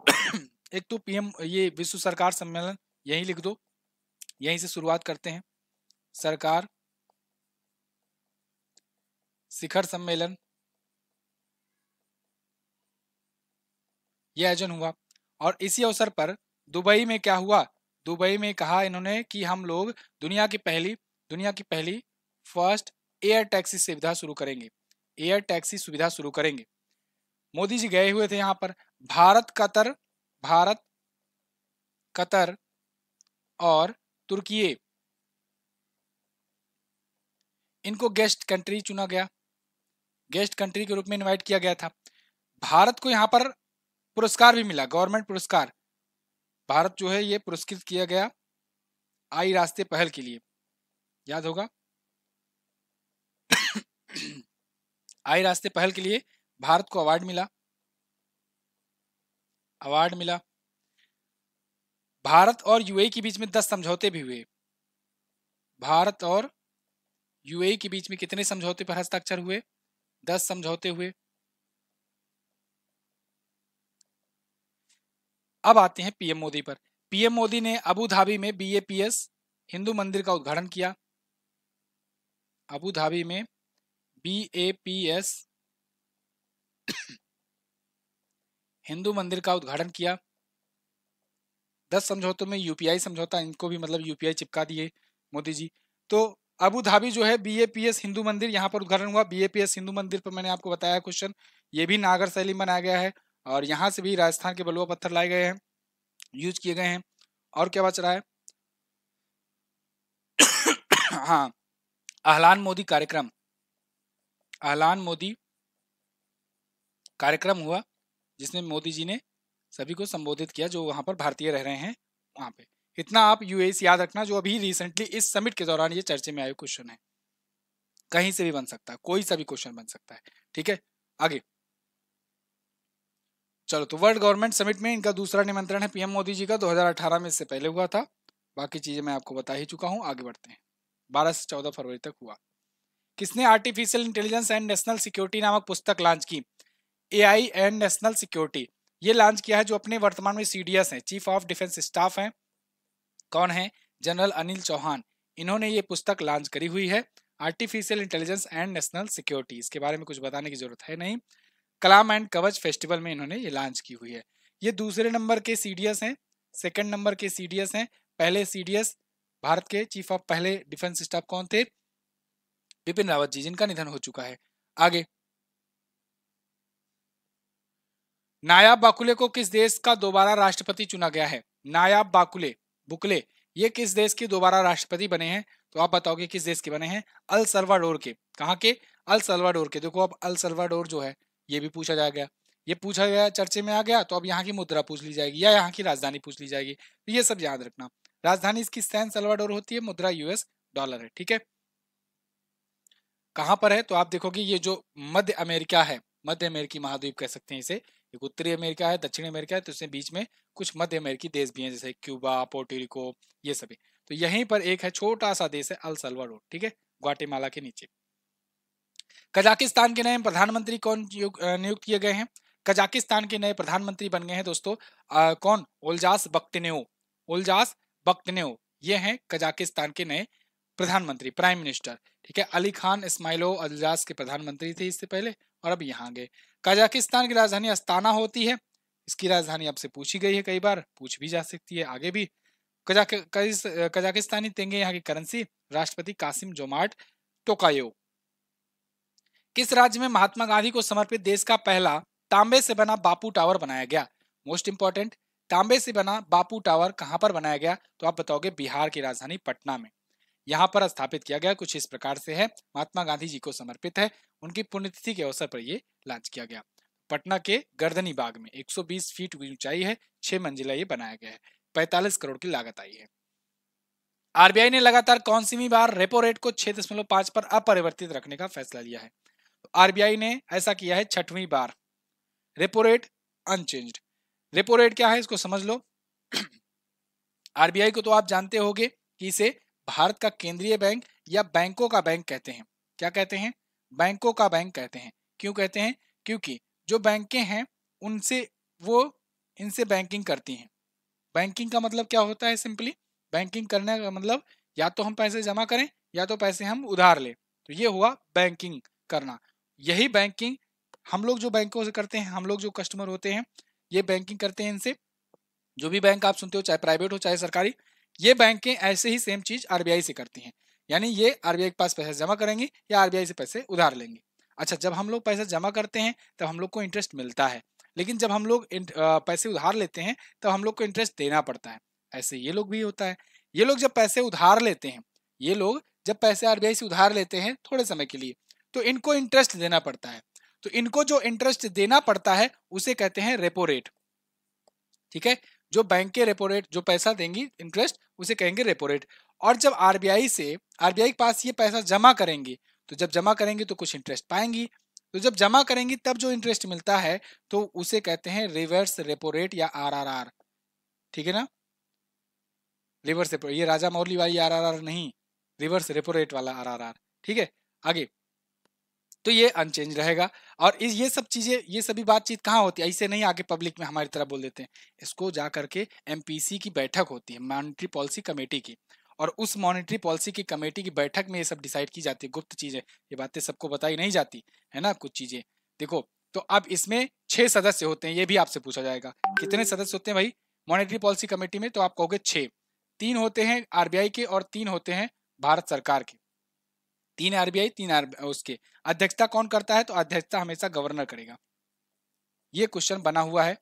एक तो पीएम ये विश्व सरकार सम्मेलन यही लिख दो यहीं से शुरुआत करते हैं सरकार शिखर सम्मेलन यह आयोजन हुआ और इसी अवसर पर दुबई में क्या हुआ दुबई में कहा इन्होंने कि हम लोग दुनिया की पहली दुनिया की पहली फर्स्ट एयर टैक्सी सुविधा शुरू करेंगे एयर टैक्सी सुविधा शुरू करेंगे मोदी जी गए हुए थे यहाँ पर भारत कतर भारत कतर और तुर्की इनको गेस्ट कंट्री चुना गया गेस्ट कंट्री के रूप में इनवाइट किया गया था भारत को यहाँ पर पुरस्कार भी मिला गवर्नमेंट पुरस्कार भारत जो है ये पुरस्कृत किया गया आई रास्ते पहल के लिए याद होगा आई रास्ते पहल के लिए भारत को अवार्ड मिला अवार्ड मिला भारत और यूएई के बीच में दस समझौते भी हुए भारत और यूएई के बीच में कितने समझौते पर हस्ताक्षर हुए दस समझौते हुए अब आते हैं पीएम मोदी पर पीएम मोदी ने अबू धाबी में बीएपीएस हिंदू मंदिर का उद्घाटन किया अबू धाबी में B A P S Hindu मंदिर का उद्घाटन किया दस समझौतों में यूपीआई समझौता इनको भी मतलब यूपीआई चिपका दिए मोदी जी तो अबू धाबी जो है बीएपीएस हिंदू मंदिर यहाँ पर उद्घाटन हुआ बीएपीएस हिंदू मंदिर पर मैंने आपको बताया क्वेश्चन ये भी नागर शैली में बनाया गया है और यहाँ से भी राजस्थान के बलुआ पत्थर लाए गए हैं यूज किए गए हैं और क्या बच रहा है हाँ आहलान मोदी कार्यक्रम आलान मोदी कार्यक्रम हुआ जिसमें मोदी जी ने सभी को संबोधित किया जो वहां पर भारतीय रह रहे हैं वहां पे इतना आप यूएस याद रखना जो अभी रिसेंटली इस समिट के दौरान ये चर्चे में आए क्वेश्चन है कहीं से भी बन सकता है कोई सा भी क्वेश्चन बन सकता है ठीक है आगे चलो तो वर्ल्ड गवर्नमेंट समिट में इनका दूसरा निमंत्रण है पीएम मोदी जी का 2018 में इससे पहले हुआ था बाकी चीजें मैं आपको बता ही चुका हूं आगे बढ़ते हैं 12 से 14 फरवरी तक हुआ किसने artificial intelligence and national security नामक पुस्तक लॉन्च की ए एंड नेशनल सिक्योरिटी ये लॉन्च किया है जो अपने वर्तमान में सी हैं चीफ ऑफ डिफेंस स्टाफ हैं कौन है जनरल अनिल चौहान इन्होंने ये पुस्तक लॉन्च करी हुई है artificial intelligence and national security इसके बारे में कुछ बताने की जरूरत है नहीं कलाम एंड कवच फेस्टिवल में इन्होंने ये लॉन्च की हुई है ये दूसरे नंबर के सी हैं सेकेंड नंबर के सी हैं पहले सी भारत के चीफ ऑफ पहले डिफेंस स्टाफ कौन थे बिपिन रावत जी जिनका निधन हो चुका है आगे नायाब बाकुले को किस देश का दोबारा राष्ट्रपति चुना गया है नायाब बाकुले बुकले ये किस देश के दोबारा राष्ट्रपति बने हैं तो आप बताओगे किस देश के बने हैं अल सलवाडोर के कहा के अल सलवाडोर के देखो अब अल सलवाडोर जो है ये भी पूछा जा गया ये पूछा गया चर्चे में आ गया तो अब यहाँ की मुद्रा पूछ ली जाएगी या यहाँ की राजधानी पूछ ली जाएगी तो ये सब याद रखना राजधानी इसकी सैन सलवाडोर होती है मुद्रा यूएस डॉलर है ठीक है कहाँ पर है तो आप देखोगे ये जो मध्य अमेरिका है मध्य अमेरिकी महाद्वीप कह सकते हैं इसे एक उत्तरी अमेरिका है दक्षिण अमेरिका है तो इसमें बीच में कुछ मध्य अमेरिकी देश भी हैं जैसे क्यूबा पोर्टोरिको ये सभी तो यहीं पर एक है छोटा सा देश है अल सल्वाडोर ठीक है ग्वाटेमाला के नीचे कजाकिस्तान के नए प्रधानमंत्री कौन नियुक्त किए गए हैं कजाकिस्तान के नए प्रधानमंत्री बन गए हैं दोस्तों आ, कौन ओलजास बक्तनेओ ओलजास बक्तनेओ ये हैं कजाकिस्तान के नए प्रधानमंत्री प्राइम मिनिस्टर ठीक है अली खान इस्माइलो अजाज के प्रधानमंत्री थे इससे पहले और अब यहाँ गए कजाकिस्तान की राजधानी अस्ताना होती है इसकी राजधानी आपसे पूछी गई है कई बार पूछ भी जा सकती है आगे भी कजाकिस्तानी तेंगे यहाँ की करेंसी राष्ट्रपति कासिम जोमार्ट टोकायो किस राज्य में महात्मा गांधी को समर्पित देश का पहला तांबे से बना बापू टावर बनाया गया मोस्ट इंपॉर्टेंट तांबे से बना बापू टावर कहां पर बनाया गया तो आप बताओगे बिहार की राजधानी पटना में यहाँ पर स्थापित किया गया कुछ इस प्रकार से है महात्मा गांधी जी को समर्पित है उनकी पुण्यतिथि के अवसर पर ये लॉन्च किया गया पटना के गर्दनी बाग में 120 फीट ऊंचाई है छह मंजिला ये बनाया गया है पैतालीस करोड़ की लागत आई है आरबीआई ने लगातार कौनसीवी बार रेपो रेट को छह दशमलव पांच पर अपरिवर्तित रखने का फैसला लिया है तो आरबीआई ने ऐसा किया है छठवीं बार repo rate unchanged repo rate क्या है इसको समझ लो आरबीआई को तो आप जानते होगे कि इसे भारत का केंद्रीय बैंक या बैंकों का बैंक कहते हैं क्या कहते हैं बैंकों का बैंक कहते हैं क्यों कहते हैं क्योंकि जो बैंकें हैं उनसे वो इनसे बैंकिंग करती हैं बैंकिंग का मतलब क्या होता है सिंपली बैंकिंग करने का मतलब या तो हम पैसे जमा करें या तो पैसे हम उधार लें तो ये हुआ बैंकिंग करना यही बैंकिंग हम लोग जो बैंकों से करते हैं हम लोग जो कस्टमर होते हैं ये बैंकिंग करते हैं इनसे जो भी बैंक आप सुनते हो चाहे प्राइवेट हो चाहे सरकारी ये बैंकें ऐसे ही सेम चीज आरबीआई से करती हैं यानी ये आरबीआई के पास पैसा जमा करेंगे या आरबीआई से पैसे उधार लेंगे अच्छा जब हम लोग पैसा जमा करते हैं तब हम लोग को इंटरेस्ट मिलता है लेकिन जब हम लोग पैसे उधार लेते हैं तब हम लोग को इंटरेस्ट देना पड़ता है ऐसे ये लोग भी होता है ये लोग जब पैसे उधार लेते हैं ये लोग जब पैसे आरबीआई से उधार लेते हैं थोड़े समय के लिए तो इनको इंटरेस्ट देना पड़ता है तो इनको जो इंटरेस्ट देना पड़ता है उसे कहते हैं रेपो रेट ठीक है जो बैंक के रेपो रेट जो पैसा देंगी इंटरेस्ट उसे कहेंगे रेपो रेट और जब आरबीआई से आरबीआई के पास ये पैसा जमा करेंगी तो जब जमा करेंगी तो कुछ इंटरेस्ट पाएंगी तो जब जमा करेंगी तब जो इंटरेस्ट मिलता है तो उसे कहते हैं रिवर्स रेपो रेट या आरआरआर ठीक है ना रिवर्स रेपो ये राजा मौली वाली आरआरआर नहीं रिवर्स रेपो रेट वाला आरआरआर ठीक है आगे तो ये अनचेंज रहेगा और इस ये सब चीजें ये सभी बातचीत कहाँ होती है ऐसे नहीं आगे पब्लिक में हमारी तरह बोल देते हैं इसको जा करके एम की बैठक होती है मॉनिटरी पॉलिसी कमेटी की और उस मॉनिटरी पॉलिसी की कमेटी की बैठक में ये सब डिसाइड की जाती है गुप्त चीजें ये बातें सबको बताई नहीं जाती है ना कुछ चीजें देखो तो अब इसमें छह सदस्य होते हैं ये भी आपसे पूछा जाएगा कितने सदस्य होते हैं भाई मॉनिटरी पॉलिसी कमेटी में तो आप कहोगे छह तीन होते हैं आरबीआई के और तीन होते हैं भारत सरकार के तीन आरबीआई तीन आर उसके अध्यक्षता कौन करता है तो अध्यक्षता हमेशा गवर्नर करेगा ये क्वेश्चन बना हुआ है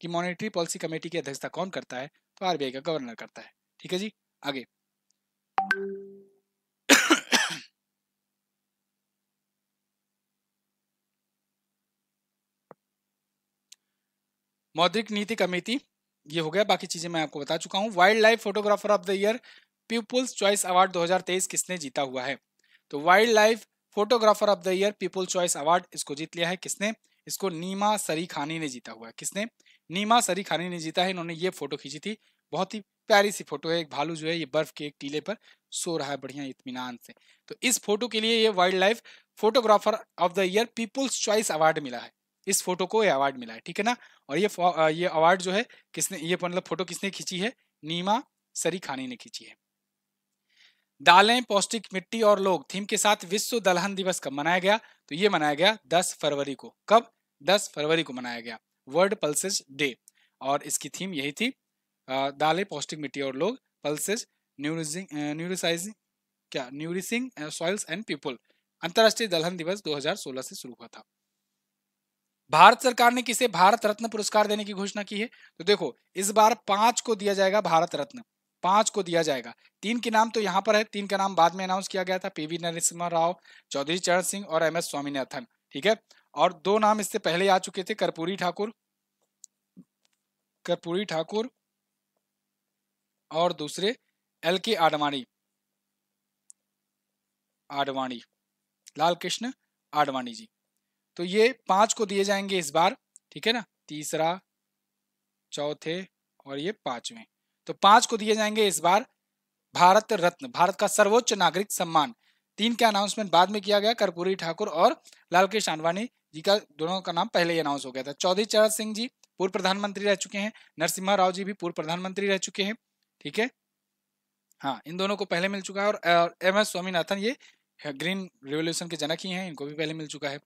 कि मॉनिटरी पॉलिसी कमेटी की अध्यक्षता कौन करता है तो आरबीआई का गवर्नर करता है ठीक है जी आगे मौद्रिक नीति कमेटी ये हो गया बाकी चीजें मैं आपको बता चुका हूँ wildlife photographer of the year people's choice award 2023 किसने जीता हुआ है तो wildlife photographer of the year people choice award इसको जीत लिया है किसने इसको नीमा सरी खानी ने जीता हुआ है किसने नीमा सरी खानी ने जीता है इन्होंने ये फोटो खींची थी बहुत ही प्यारी सी फोटो है एक भालू जो है ये बर्फ के एक टीले पर सो रहा है बढ़िया इतमान से तो इस फोटो के लिए ये wildlife photographer of the year people's choice award मिला है इस फोटो को ये अवार्ड मिला है ठीक है ना और ये ये अवार्ड जो है किसने ये मतलब फोटो किसने खींची है नीमा सरी खानी ने खींची है दालें पौष्टिक मिट्टी और लोग थीम के साथ विश्व दलहन दिवस कब मनाया गया तो ये मनाया गया 10 फरवरी को कब 10 फरवरी को मनाया गया वर्ल्ड पल्सेज डे और इसकी थीम यही थी दालें पौष्टिक मिट्टी और लोग पल्सेज न्यूरिजिंग न्यूरिसाइजिंग क्या न्यूरिसिंग सॉइल्स एंड पीपल अंतर्राष्ट्रीय दलहन दिवस 2016 से शुरू हुआ था भारत सरकार ने किसे भारत रत्न पुरस्कार देने की घोषणा की है तो देखो इस बार पांच को दिया जाएगा भारत रत्न पांच को दिया जाएगा तीन के नाम तो यहाँ पर है तीन का नाम बाद में अनाउंस किया गया था पीवी नरसिम्हा राव चौधरी चरण सिंह और एम एस स्वामीनाथन ठीक है और दो नाम इससे पहले आ चुके थे कर्पूरी ठाकुर कर्पूरी ठाकुर और दूसरे एल के आडवाणी आडवाणी लाल कृष्ण आडवाणी जी तो ये पांच को दिए जाएंगे इस बार ठीक है ना तीसरा चौथे और ये पांचवें तो पांच को दिए जाएंगे इस बार भारत रत्न भारत का सर्वोच्च नागरिक सम्मान तीन का अनाउंसमेंट बाद में किया गया कर्पूरी ठाकुर और लालकृष्ण आडवाणी जी का दोनों का नाम पहले ही अनाउंस हो गया था चौधरी चरण सिंह जी पूर्व प्रधानमंत्री रह चुके हैं नरसिम्हा राव जी भी पूर्व प्रधानमंत्री रह चुके हैं ठीक है हाँ इन दोनों को पहले मिल चुका है और एम एस स्वामीनाथन ये ग्रीन रिवोल्यूशन के जनक ही हैं इनको भी पहले मिल चुका है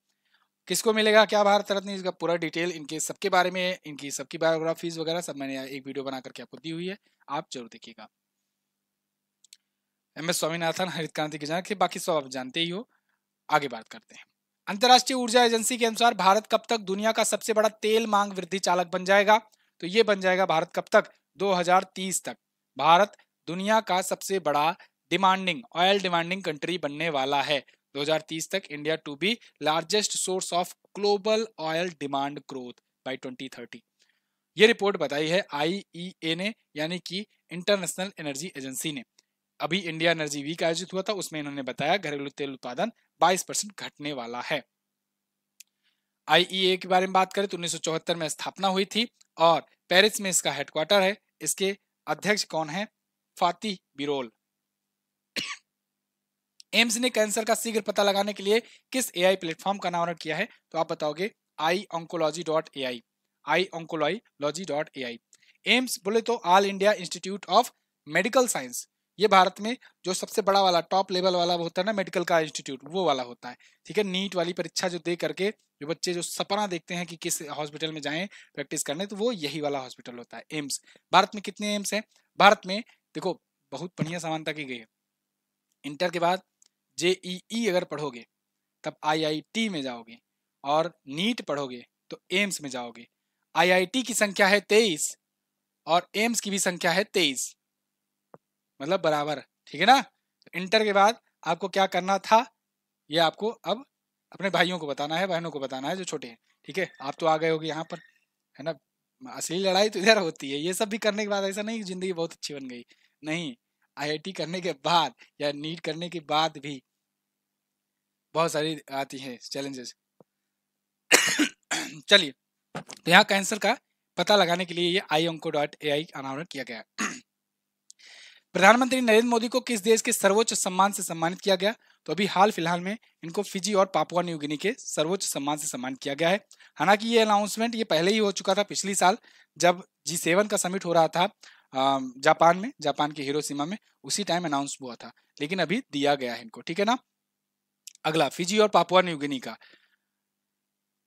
किसको मिलेगा क्या भारत रत्न इसका पूरा डिटेल इनके सबके बारे में इनकी सबकी बायोग्राफीज वगैरह सब मैंने एक वीडियो बना करके आपको दी हुई है आप जरूर देखिएगा एम एस स्वामीनाथन हरित क्रांति के जनक बाकी सब आप जानते ही हो आगे बात करते हैं अंतर्राष्ट्रीय ऊर्जा एजेंसी के अनुसार भारत कब तक दुनिया का सबसे बड़ा तेल मांग वृद्धि चालक बन जाएगा तो ये बन जाएगा भारत कब तक 2030 तक भारत दुनिया का सबसे बड़ा डिमांडिंग ऑयल डिमांडिंग कंट्री बनने वाला है 2030 तक India to be largest source of global oil demand growth by 2030 ये रिपोर्ट बताई है आईईए e ने यानी कि इंटरनेशनल एनर्जी एजेंसी ने अभी इंडिया एनर्जी वीक आयोजित हुआ था उसमें इन्होंने बताया घरेलू तेल उत्पादन 22 परसेंट घटने वाला है आईईए e के बारे में बात करें तो उन्नीस में स्थापना हुई थी और पेरिस में इसका हेडक्वार्टर है इसके अध्यक्ष कौन है फातिह बिरोल एम्स ने कैंसर का शीघ्र पता लगाने के लिए किस एआई प्लेटफॉर्म का नाम किया है तो आप बताओगे I oncology dot A I I oncology dot A I AIIMS बोले तो all India institute of medical science ये भारत में जो सबसे बड़ा वाला टॉप लेवल वाला होता है ना मेडिकल का इंस्टीट्यूट वो वाला होता है ठीक है नीट वाली परीक्षा जो दे करके जो बच्चे जो सपना देखते हैं कि किस हॉस्पिटल में जाएं प्रैक्टिस करने तो वो यही वाला हॉस्पिटल होता है एम्स भारत में कितने एम्स हैं भारत में देखो बहुत बढ़िया समानता की गई है इंटर के बाद जेईई अगर पढ़ोगे तब आईआईटी में जाओगे और नीट पढ़ोगे तो एम्स में जाओगे आईआईटी की संख्या है तेईस और एम्स की भी संख्या है तेईस मतलब बराबर ठीक है ना तो इंटर के बाद आपको क्या करना था ये आपको अब अपने भाइयों को बताना है बहनों को बताना है जो छोटे हैं ठीक है आप तो आ गए होगे यहाँ पर है ना असली लड़ाई तो इधर होती है ये सब भी करने के बाद ऐसा नहीं जिंदगी बहुत अच्छी बन गई नहीं आईआईटी करने के बाद या नीट करने के बाद भी बहुत सारी आती हैं चैलेंजेस चलिए तो यहाँ कैंसर का पता लगाने के लिए ये आई अंको डॉट ए आई अनावरण किया गया प्रधानमंत्री नरेंद्र मोदी को किस देश के सर्वोच्च सम्मान से सम्मानित किया गया तो अभी हाल फिलहाल में इनको फिजी और पापुआ न्यू गिनी के सर्वोच्च सम्मान से सम्मानित किया गया है हालांकि ये अनाउंसमेंट ये पहले ही हो चुका था पिछले साल जब जी सेवन का समिट हो रहा था जापान में जापान के हिरोसीमा में उसी टाइम अनाउंस हुआ था लेकिन अभी दिया गया है इनको ठीक है ना अगला फिजी और पापुआ न्यूगिनी का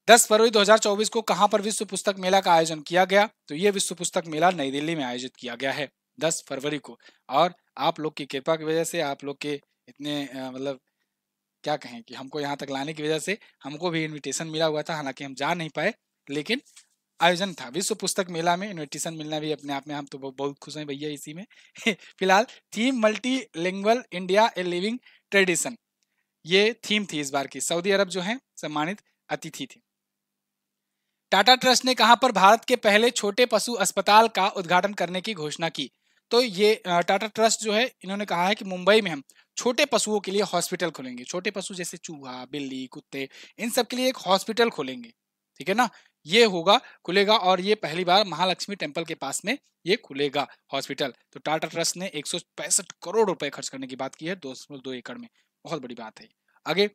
10 फरवरी 2024 को कहां पर विश्व पुस्तक मेला का आयोजन किया गया तो यह विश्व पुस्तक मेला नई दिल्ली में आयोजित किया गया है 10 फरवरी को और आप लोग की कृपा की वजह से आप लोग के इतने मतलब क्या कहें कि हमको यहां तक लाने की वजह से हमको भी इनविटेशन मिला हुआ था हालांकि हम जा नहीं पाए लेकिन आयोजन था विश्व पुस्तक मेला में इन्विटेशन मिलना भी अपने आप में हम तो बहुत खुश हैं भैया इसी में फिलहाल theme multi India a living tradition ये थीम थी इस बार की सऊदी अरब जो है सम्मानित अतिथि थी टाटा ट्रस्ट ने कहा पर भारत के पहले छोटे पशु अस्पताल का उद्घाटन करने की घोषणा की तो ये टाटा ट्रस्ट जो है इन्होंने कहा है कि मुंबई में हम छोटे पशुओं के लिए हॉस्पिटल खोलेंगे छोटे पशु जैसे चूहा बिल्ली कुत्ते इन सब के लिए एक हॉस्पिटल खोलेंगे ठीक है ना ये होगा खुलेगा और ये पहली बार महालक्ष्मी टेम्पल के पास में ये खुलेगा हॉस्पिटल तो टाटा ट्रस्ट ने एक करोड़ रुपए खर्च करने की बात की है दो दो एकड़ में बहुत बड़ी बात है आगे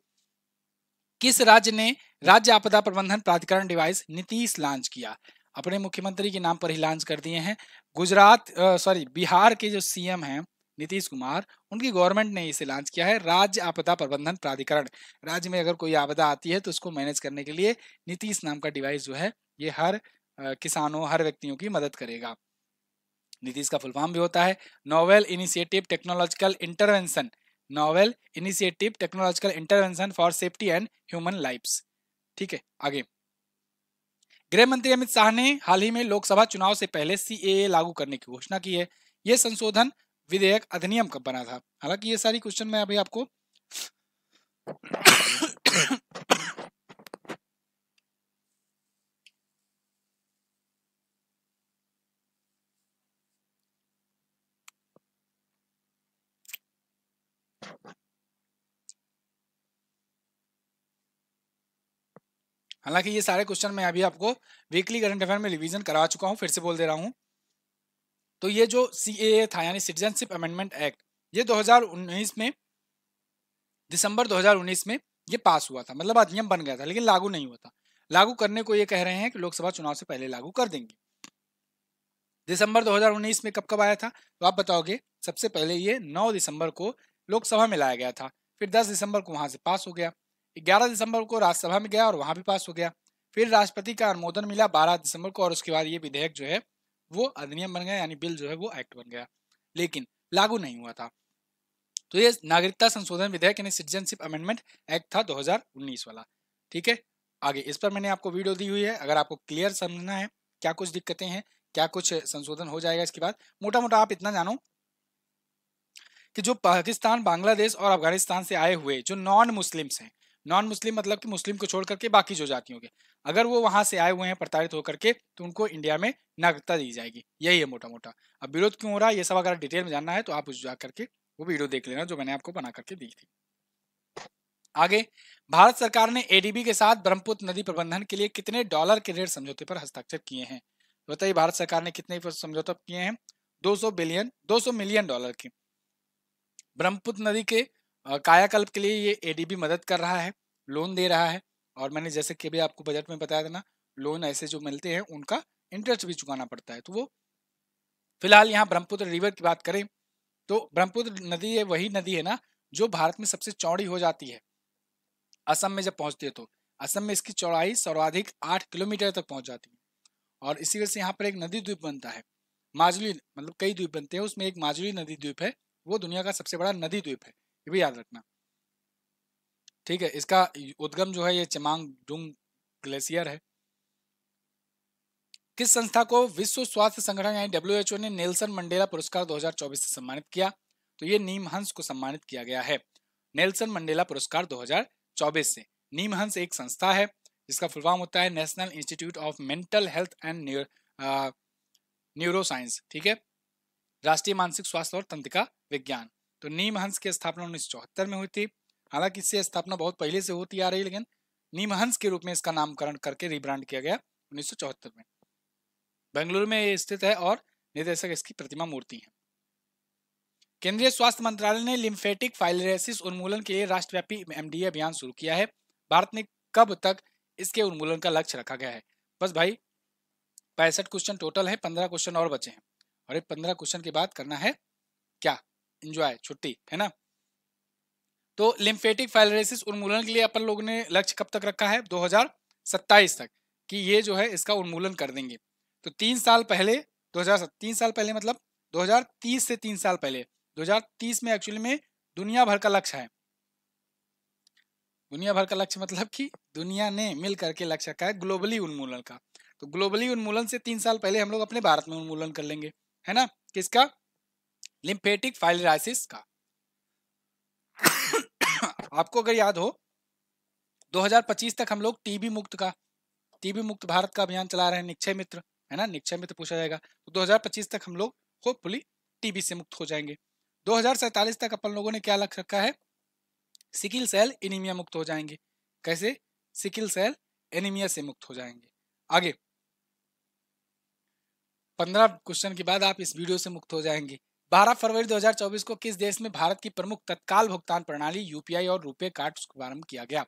किस राज्य ने राज्य आपदा प्रबंधन प्राधिकरण डिवाइस नीतीश लॉन्च किया अपने मुख्यमंत्री के नाम पर ही लॉन्च कर दिए हैं गुजरात सॉरी बिहार के जो सीएम हैं नीतीश कुमार उनकी गवर्नमेंट ने इसे लॉन्च किया है राज्य आपदा प्रबंधन प्राधिकरण राज्य में अगर कोई आपदा आती है तो उसको मैनेज करने के लिए नीतीश नाम का डिवाइस जो है ये हर किसानों हर व्यक्तियों की मदद करेगा नीतीश का फुलफॉर्म भी होता है novel initiative technological intervention novel initiative technological intervention for safety and human life ठीक है आगे गृह मंत्री अमित शाह ने हाल ही में लोकसभा चुनाव से पहले सीएए लागू करने की घोषणा की है यह संशोधन विधेयक अधिनियम कब बना था हालांकि ये सारी क्वेश्चन मैं अभी आपको हालांकि ये सारे क्वेश्चन मैं अभी आपको वीकली करंट अफेयर में रिवीजन करा चुका हूं फिर से बोल दे रहा हूं तो ये जो सी ए था यानी सिटीजनशिप अमेंडमेंट एक्ट ये 2019 में दिसंबर 2019 में ये पास हुआ था मतलब अधिनियम बन गया था लेकिन लागू नहीं हुआ था लागू करने को ये कह रहे हैं कि लोकसभा चुनाव से पहले लागू कर देंगे दिसंबर 2019 में कब कब आया था तो आप बताओगे सबसे पहले ये 9 दिसंबर को लोकसभा में लाया गया था फिर 10 दिसंबर को वहां से पास हो गया 11 दिसंबर को राज्यसभा में गया और वहां भी पास हो गया फिर राष्ट्रपति का अनुमोदन मिला 12 दिसंबर को और उसके बाद ये विधेयक जो है वो अधिनियम बन गया यानी बिल जो है वो एक्ट बन गया लेकिन लागू नहीं हुआ था तो ये नागरिकता संशोधन विधेयक यानी सिटीजनशिप अमेंडमेंट एक्ट था 2019 वाला ठीक है आगे इस पर मैंने आपको वीडियो दी हुई है अगर आपको क्लियर समझना है क्या कुछ दिक्कतें हैं क्या कुछ संशोधन हो जाएगा इसके बाद मोटा मोटा आप इतना जानो कि जो पाकिस्तान बांग्लादेश और अफगानिस्तान से आए हुए जो नॉन मुस्लिम्स हैं नॉन मुस्लिम मतलब कि मुस्लिम को छोड़ करके बाकी जो जातियों के अगर वो वहां से आए हुए हैं प्रताड़ित होकर के तो उनको इंडिया में नागरिकता दी जाएगी यही है मोटा मोटा अब विरोध क्यों हो रहा है ये सब अगर डिटेल में जानना है तो आप उस जा करके वो वीडियो देख लेना जो मैंने आपको बना करके दी थी आगे भारत सरकार ने एडीबी के साथ ब्रह्मपुत्र नदी प्रबंधन के लिए कितने डॉलर के रेट समझौते पर हस्ताक्षर किए हैं बताइए भारत सरकार ने कितने पर समझौता किए हैं 200 बिलियन 200 मिलियन डॉलर के ब्रह्मपुत्र नदी के कायाकल्प के लिए ये एडीबी मदद कर रहा है लोन दे रहा है और मैंने जैसे कि भी आपको बजट में बताया था ना लोन ऐसे जो मिलते हैं उनका इंटरेस्ट भी चुकाना पड़ता है तो वो फिलहाल यहाँ ब्रह्मपुत्र रिवर की बात करें तो ब्रह्मपुत्र नदी है वही नदी है ना जो भारत में सबसे चौड़ी हो जाती है असम में जब पहुंचती है तो असम में इसकी चौड़ाई सर्वाधिक आठ किलोमीटर तक पहुंच जाती है और इसी वजह से यहाँ पर एक नदी द्वीप बनता है माजुली मतलब कई द्वीप बनते हैं उसमें एक माजुली नदी द्वीप है वो दुनिया का सबसे बड़ा नदी द्वीप है ये भी याद रखना ठीक है इसका उद्गम जो है ये चमांग डुंग ग्लेशियर है किस संस्था को विश्व स्वास्थ्य संगठन यानी ओ ने नेल्सन मंडेला पुरस्कार 2024 से सम्मानित किया तो ये नीमहंस को सम्मानित किया गया है नेल्सन मंडेला पुरस्कार 2024 से नीमहंस एक संस्था है जिसका फुल फॉर्म होता है national institute of mental health and neuroscience ठीक है राष्ट्रीय मानसिक स्वास्थ्य और तंत्रिका विज्ञान तो नीम हंस की स्थापना उन्नीस चौहत्तर में हुई थी हालांकि इससे स्थापना बहुत पहले से होती आ रही लेकिन नीम हंस के रूप में इसका नामकरण करके रिब्रांड किया गया उन्नीस में बेंगलुरु में स्थित है और निदेशक इसकी प्रतिमा मूर्ति है केंद्रीय स्वास्थ्य मंत्रालय ने लिम्फेटिक फाइलरेसिस उन्मूलन के लिए राष्ट्रव्यापी एमडीए अभियान शुरू किया है भारत ने कब तक इसके उन्मूलन का लक्ष्य रखा गया है बस भाई पैंसठ क्वेश्चन टोटल है पंद्रह क्वेश्चन और बचे हैं और ये पंद्रह क्वेश्चन के बाद करना है क्या इंजॉय छुट्टी है ना तो लिम्फेटिक फाइलरेसिस उन्मूलन के लिए अपन लोगों ने लक्ष्य कब तक रखा है 2027 तक कि ये जो है इसका उन्मूलन कर देंगे तो तीन साल पहले दो तीन साल पहले मतलब 2030 से तीन साल पहले 2030 में एक्चुअली में दुनिया भर का लक्ष्य है दुनिया भर का लक्ष्य मतलब कि दुनिया ने मिल करके लक्ष्य रखा है ग्लोबली उन्मूलन का तो ग्लोबली उन्मूलन से तीन साल पहले हम लोग अपने भारत में उन्मूलन कर लेंगे है ना किसका लिम्फेटिक फाइलराइसिस का आपको अगर याद हो 2025 तक हम लोग टीबी मुक्त का टीबी मुक्त भारत का अभियान चला रहे हैं निक्षय मित्र है ना निक्षय मित्र पूछा जाएगा तो 2025 तक हम लोग होपफुली टीबी से मुक्त हो जाएंगे दो तक अपन लोगों ने क्या लक्ष्य रखा है सिकिल सेल एनीमिया मुक्त हो जाएंगे कैसे सिकिल सेल एनीमिया से मुक्त हो जाएंगे आगे पंद्रह क्वेश्चन के बाद आप इस वीडियो से मुक्त हो जाएंगे 12 फरवरी 2024 को किस देश में भारत की प्रमुख तत्काल भुगतान प्रणाली यूपीआई और रुपए कार्ड शुभारंभ किया गया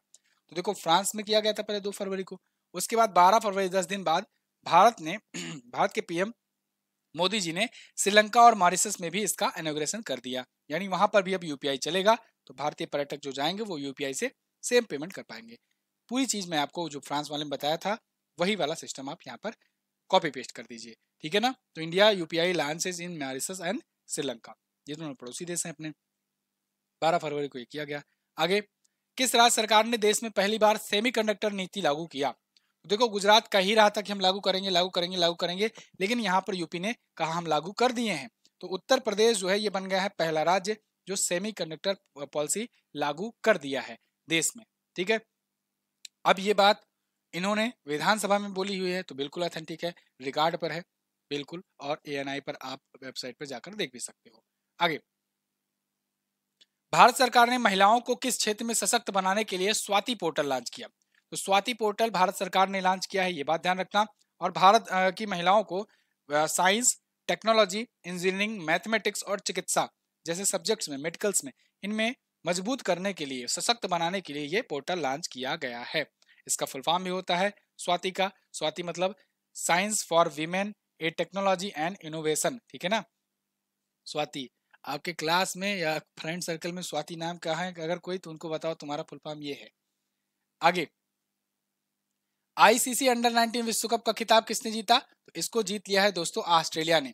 तो देखो फ्रांस में किया गया था पहले दो फरवरी को उसके बाद 12 फरवरी 10 दिन बाद भारत ने भारत के पीएम मोदी जी ने श्रीलंका और मॉरिशस में भी इसका इनोग्रेशन कर दिया यानी वहां पर भी अब यूपीआई चलेगा तो भारतीय पर्यटक जो जाएंगे वो यूपीआई से सेम पेमेंट कर पाएंगे पूरी चीज मैं आपको जो फ्रांस वाले ने बताया था वही वाला सिस्टम आप यहाँ पर कॉपी पेस्ट कर दीजिए ठीक है ना तो India UPI लांसेज in Mauritius and Sri Lanka ये दोनों पड़ोसी देश हैं अपने 12 फरवरी को ये किया गया आगे किस राज्य सरकार ने देश में पहली बार सेमीकंडक्टर नीति लागू किया देखो गुजरात का ही रहा था कि हम लागू करेंगे लागू करेंगे लागू करेंगे लेकिन यहाँ पर यूपी ने कहा हम लागू कर दिए हैं तो उत्तर प्रदेश जो है ये बन गया है पहला राज्य जो सेमी पॉलिसी लागू कर दिया है देश में ठीक है अब ये बात इन्होंने विधानसभा में बोली हुई है तो बिल्कुल ऑथेंटिक है रिकॉर्ड पर है बिल्कुल और ए पर आप वेबसाइट पर जाकर देख भी सकते हो आगे भारत सरकार ने महिलाओं को किस क्षेत्र में सशक्त बनाने के लिए स्वाति पोर्टल लॉन्च किया तो स्वाति पोर्टल भारत सरकार ने लॉन्च किया है ये बात ध्यान रखना और भारत की महिलाओं को साइंस टेक्नोलॉजी इंजीनियरिंग मैथमेटिक्स और चिकित्सा जैसे सब्जेक्ट्स में मेडिकल्स में इनमें मजबूत करने के लिए सशक्त बनाने के लिए ये पोर्टल लॉन्च किया गया है इसका फुल फॉर्म भी होता है स्वाति का स्वाति मतलब science for women a technology and innovation ठीक है ना स्वाति आपके क्लास में या फ्रेंड सर्कल में स्वाति नाम कहा है अगर कोई तो उनको बताओ तुम्हारा फुल फॉर्म ये है आगे आईसीसी अंडर 19 विश्व कप का खिताब किसने जीता तो इसको जीत लिया है दोस्तों ऑस्ट्रेलिया ने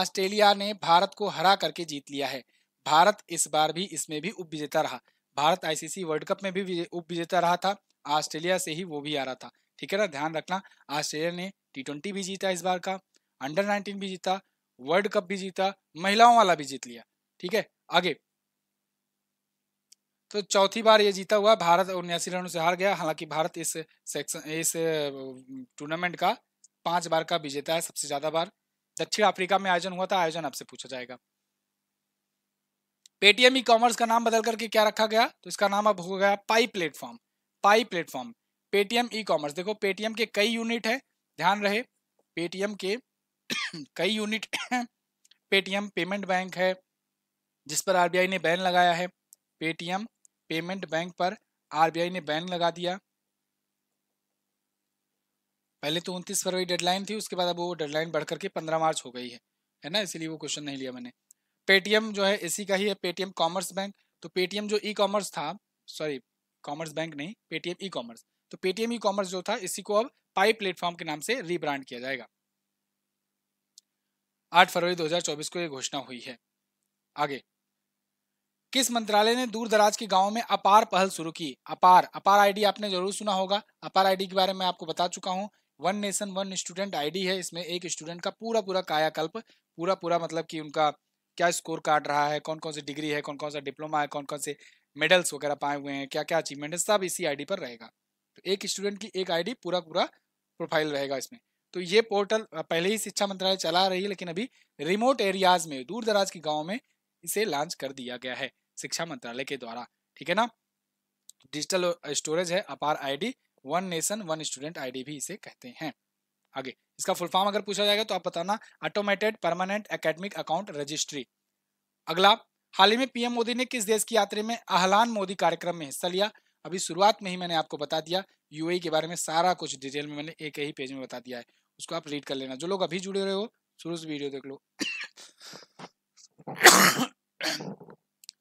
ऑस्ट्रेलिया ने भारत को हरा करके जीत लिया है भारत इस बार भी इसमें भी उप विजेता रहा भारत आईसीसी वर्ल्ड कप में भी उप विजेता रहा था ऑस्ट्रेलिया से ही वो भी आ रहा था ठीक है ना ध्यान रखना ऑस्ट्रेलिया ने टी ट्वेंटी भी जीता इस बार का अंडर नाइनटीन भी जीता वर्ल्ड कप भी जीता महिलाओं वाला भी जीत लिया ठीक है आगे तो चौथी बार ये जीता हुआ भारत उन्यासी रनों से हार गया हालांकि भारत इस सेक्शन इस टूर्नामेंट का पांच बार का विजेता है सबसे ज्यादा बार दक्षिण अफ्रीका में आयोजन हुआ था आयोजन आपसे पूछा जाएगा पेटीएम ई कॉमर्स का नाम बदल करके क्या रखा गया तो इसका नाम अब हो गया Pai platform Pai platform Paytm e commerce देखो पेटीएम के कई यूनिट है ध्यान रहे पेटीएम के कई यूनिट पेटीएम पेमेंट बैंक है जिस पर आरबीआई ने बैन लगाया है पेटीएम पेमेंट बैंक पर आरबीआई ने बैन लगा दिया पहले तो उनतीस फरवरी डेडलाइन थी उसके बाद अब वो डेडलाइन बढ़ करके पंद्रह मार्च हो गई है है ना इसीलिए वो क्वेश्चन नहीं लिया मैंने पेटीएम जो है इसी का ही है पेटीएम कॉमर्स बैंक तो पेटीएम जो ई कॉमर्स था सॉरी कॉमर्स बैंक नहीं पेटीएम ई कॉमर्स तो पेटीएम ई कॉमर्स जो था इसी को अब पाई प्लेटफॉर्म के नाम से रीब्रांड किया जाएगा 8 फरवरी 2024 को यह घोषणा हुई है आगे किस मंत्रालय ने दूर दराज के गांवों में अपार पहल शुरू की अपार अपार आईडी आपने जरूर सुना होगा अपार आईडी के बारे में आपको बता चुका हूँ one nation one student ID है इसमें एक स्टूडेंट का पूरा पूरा कायाकल्प पूरा पूरा मतलब कि उनका क्या स्कोर काट रहा है कौन कौन सी डिग्री है कौन कौन सा डिप्लोमा है कौन कौन से मेडल्स वगैरह पाए हुए हैं क्या क्या अचीवमेंट है सब इसी आईडी पर रहेगा तो एक स्टूडेंट की एक आईडी पूरा पूरा प्रोफाइल रहेगा इसमें तो ये पोर्टल पहले ही शिक्षा मंत्रालय चला रही है लेकिन अभी रिमोट एरियाज में दूर दराज के गाँव में इसे लॉन्च कर दिया गया है शिक्षा मंत्रालय के द्वारा ठीक है ना डिजिटल स्टोरेज है APAAR ID one nation one student ID भी इसे कहते हैं आगे इसका फुल फॉर्म अगर पूछा जाएगा तो आप बताना automated permanent academic account registry अगला हाल ही में पीएम मोदी ने किस देश की यात्रा में आहलान मोदी कार्यक्रम में हिस्सा लिया अभी शुरुआत में ही मैंने आपको बता दिया यूएई के बारे में सारा कुछ डिटेल में मैंने एक ही पेज में बता दिया है उसको आप रीड कर लेना जो लोग अभी जुड़े रहे हो शुरू से वीडियो देख लो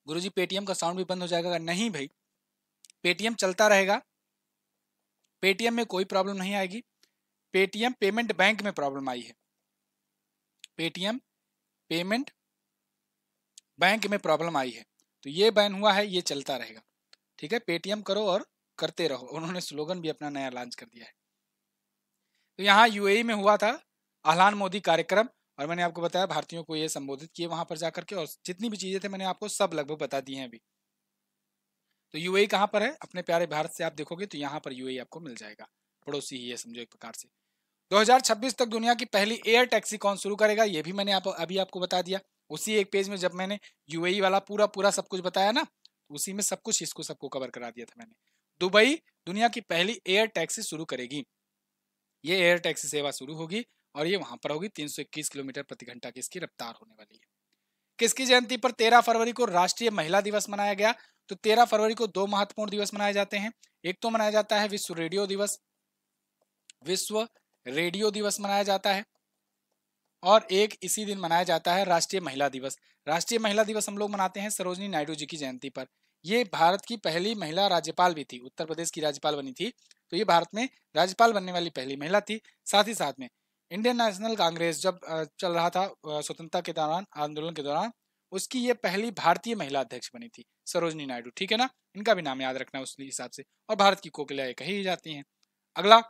गुरुजी पेटीएम का साउंड भी बंद हो जाएगा नहीं भाई पेटीएम चलता रहेगा पेटीएम में कोई प्रॉब्लम नहीं आएगी पेटीएम पेमेंट बैंक में प्रॉब्लम आई है पेटीएम पेमेंट बैंक में प्रॉब्लम आई है तो ये बैन हुआ है ये चलता रहेगा ठीक है पेटीएम करो और करते रहो उन्होंने स्लोगन भी अपना नया लॉन्च कर दिया है तो यहाँ यूएई e में हुआ था आहलान मोदी कार्यक्रम और मैंने आपको बताया भारतीयों को ये संबोधित किए वहां पर जाकर के और जितनी भी चीजें थे मैंने आपको सब लगभग बता दी हैं अभी तो यूएई e कहाँ पर है अपने प्यारे भारत से आप देखोगे तो यहाँ पर यूएई e आपको मिल जाएगा पड़ोसी ही है समझो एक प्रकार से 2026 तक दुनिया की पहली एयर टैक्सी कौन शुरू करेगा ये भी मैंने आप, अभी आपको बता दिया उसी एक पेज में जब मैंने यूएई वाला पूरा पूरा सब कुछ बताया ना उसी में सब कुछ इसको सबको कवर करा दिया था मैंने दुबई दुनिया की पहली एयर टैक्सी शुरू करेगी ये एयर टैक्सी सेवा शुरू होगी और ये वहां पर होगी 321 किलोमीटर प्रति घंटा की इसकी रफ्तार होने वाली है किसकी जयंती पर 13 फरवरी को राष्ट्रीय महिला दिवस मनाया गया तो 13 फरवरी को दो महत्वपूर्ण दिवस मनाए जाते हैं एक तो मनाया जाता है विश्व रेडियो दिवस विश्व रेडियो दिवस मनाया जाता है और एक इसी दिन मनाया जाता है राष्ट्रीय महिला दिवस राष्ट्रीय महिला दिवस हम लोग मनाते हैं सरोजनी नायडू जी की जयंती पर ये भारत की पहली महिला राज्यपाल भी थी उत्तर प्रदेश की राज्यपाल बनी थी तो ये भारत में राज्यपाल बनने वाली पहली महिला थी साथ ही साथ में इंडियन नेशनल कांग्रेस जब चल रहा था स्वतंत्रता के दौरान आंदोलन के दौरान उसकी ये पहली भारतीय महिला अध्यक्ष बनी थी सरोजनी नायडू ठीक है ना इनका भी नाम याद रखना उस हिसाब से और भारत की कोकिला कही जाती हैं अगला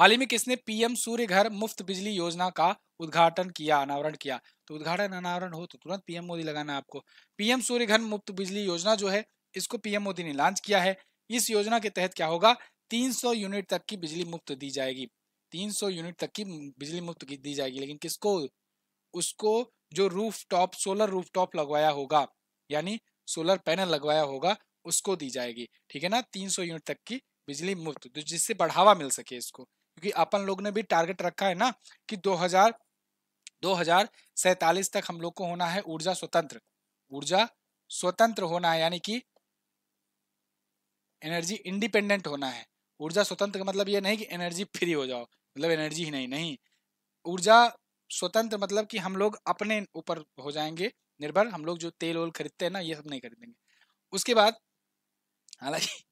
हाल ही में किसने पीएम सूर्य घर मुफ्त बिजली योजना का उद्घाटन किया अनावरण किया तो उद्घाटन अनावरण हो तो तुरंत पीएम मोदी लगाना आपको पीएम सूर्य घर मुफ्त बिजली योजना जो है इसको पीएम मोदी ने लॉन्च किया है इस योजना के तहत क्या होगा 300 यूनिट तक की बिजली मुफ्त दी जाएगी 300 यूनिट तक की बिजली मुफ्त दी जाएगी लेकिन किसको उसको जो roof top solar roof top लगवाया होगा यानी सोलर पैनल लगवाया होगा उसको दी जाएगी ठीक है ना 300 यूनिट तक की बिजली मुफ्त तो जिससे बढ़ावा मिल सके इसको क्योंकि अपन लोग ने भी टारगेट रखा है ना कि दो हजार दो हजार सैतालीस तक हम लोग को होना है ऊर्जा स्वतंत्र ऊर्जा स्वतंत्र होना है यानी कि एनर्जी इंडिपेंडेंट होना है ऊर्जा स्वतंत्र का मतलब ये नहीं कि एनर्जी फ्री हो जाओ मतलब एनर्जी ही नहीं नहीं ऊर्जा स्वतंत्र मतलब कि हम लोग अपने ऊपर हो जाएंगे निर्भर हम लोग जो तेल ओल खरीदते हैं ना ये सब नहीं खरीदेंगे उसके बाद हालांकि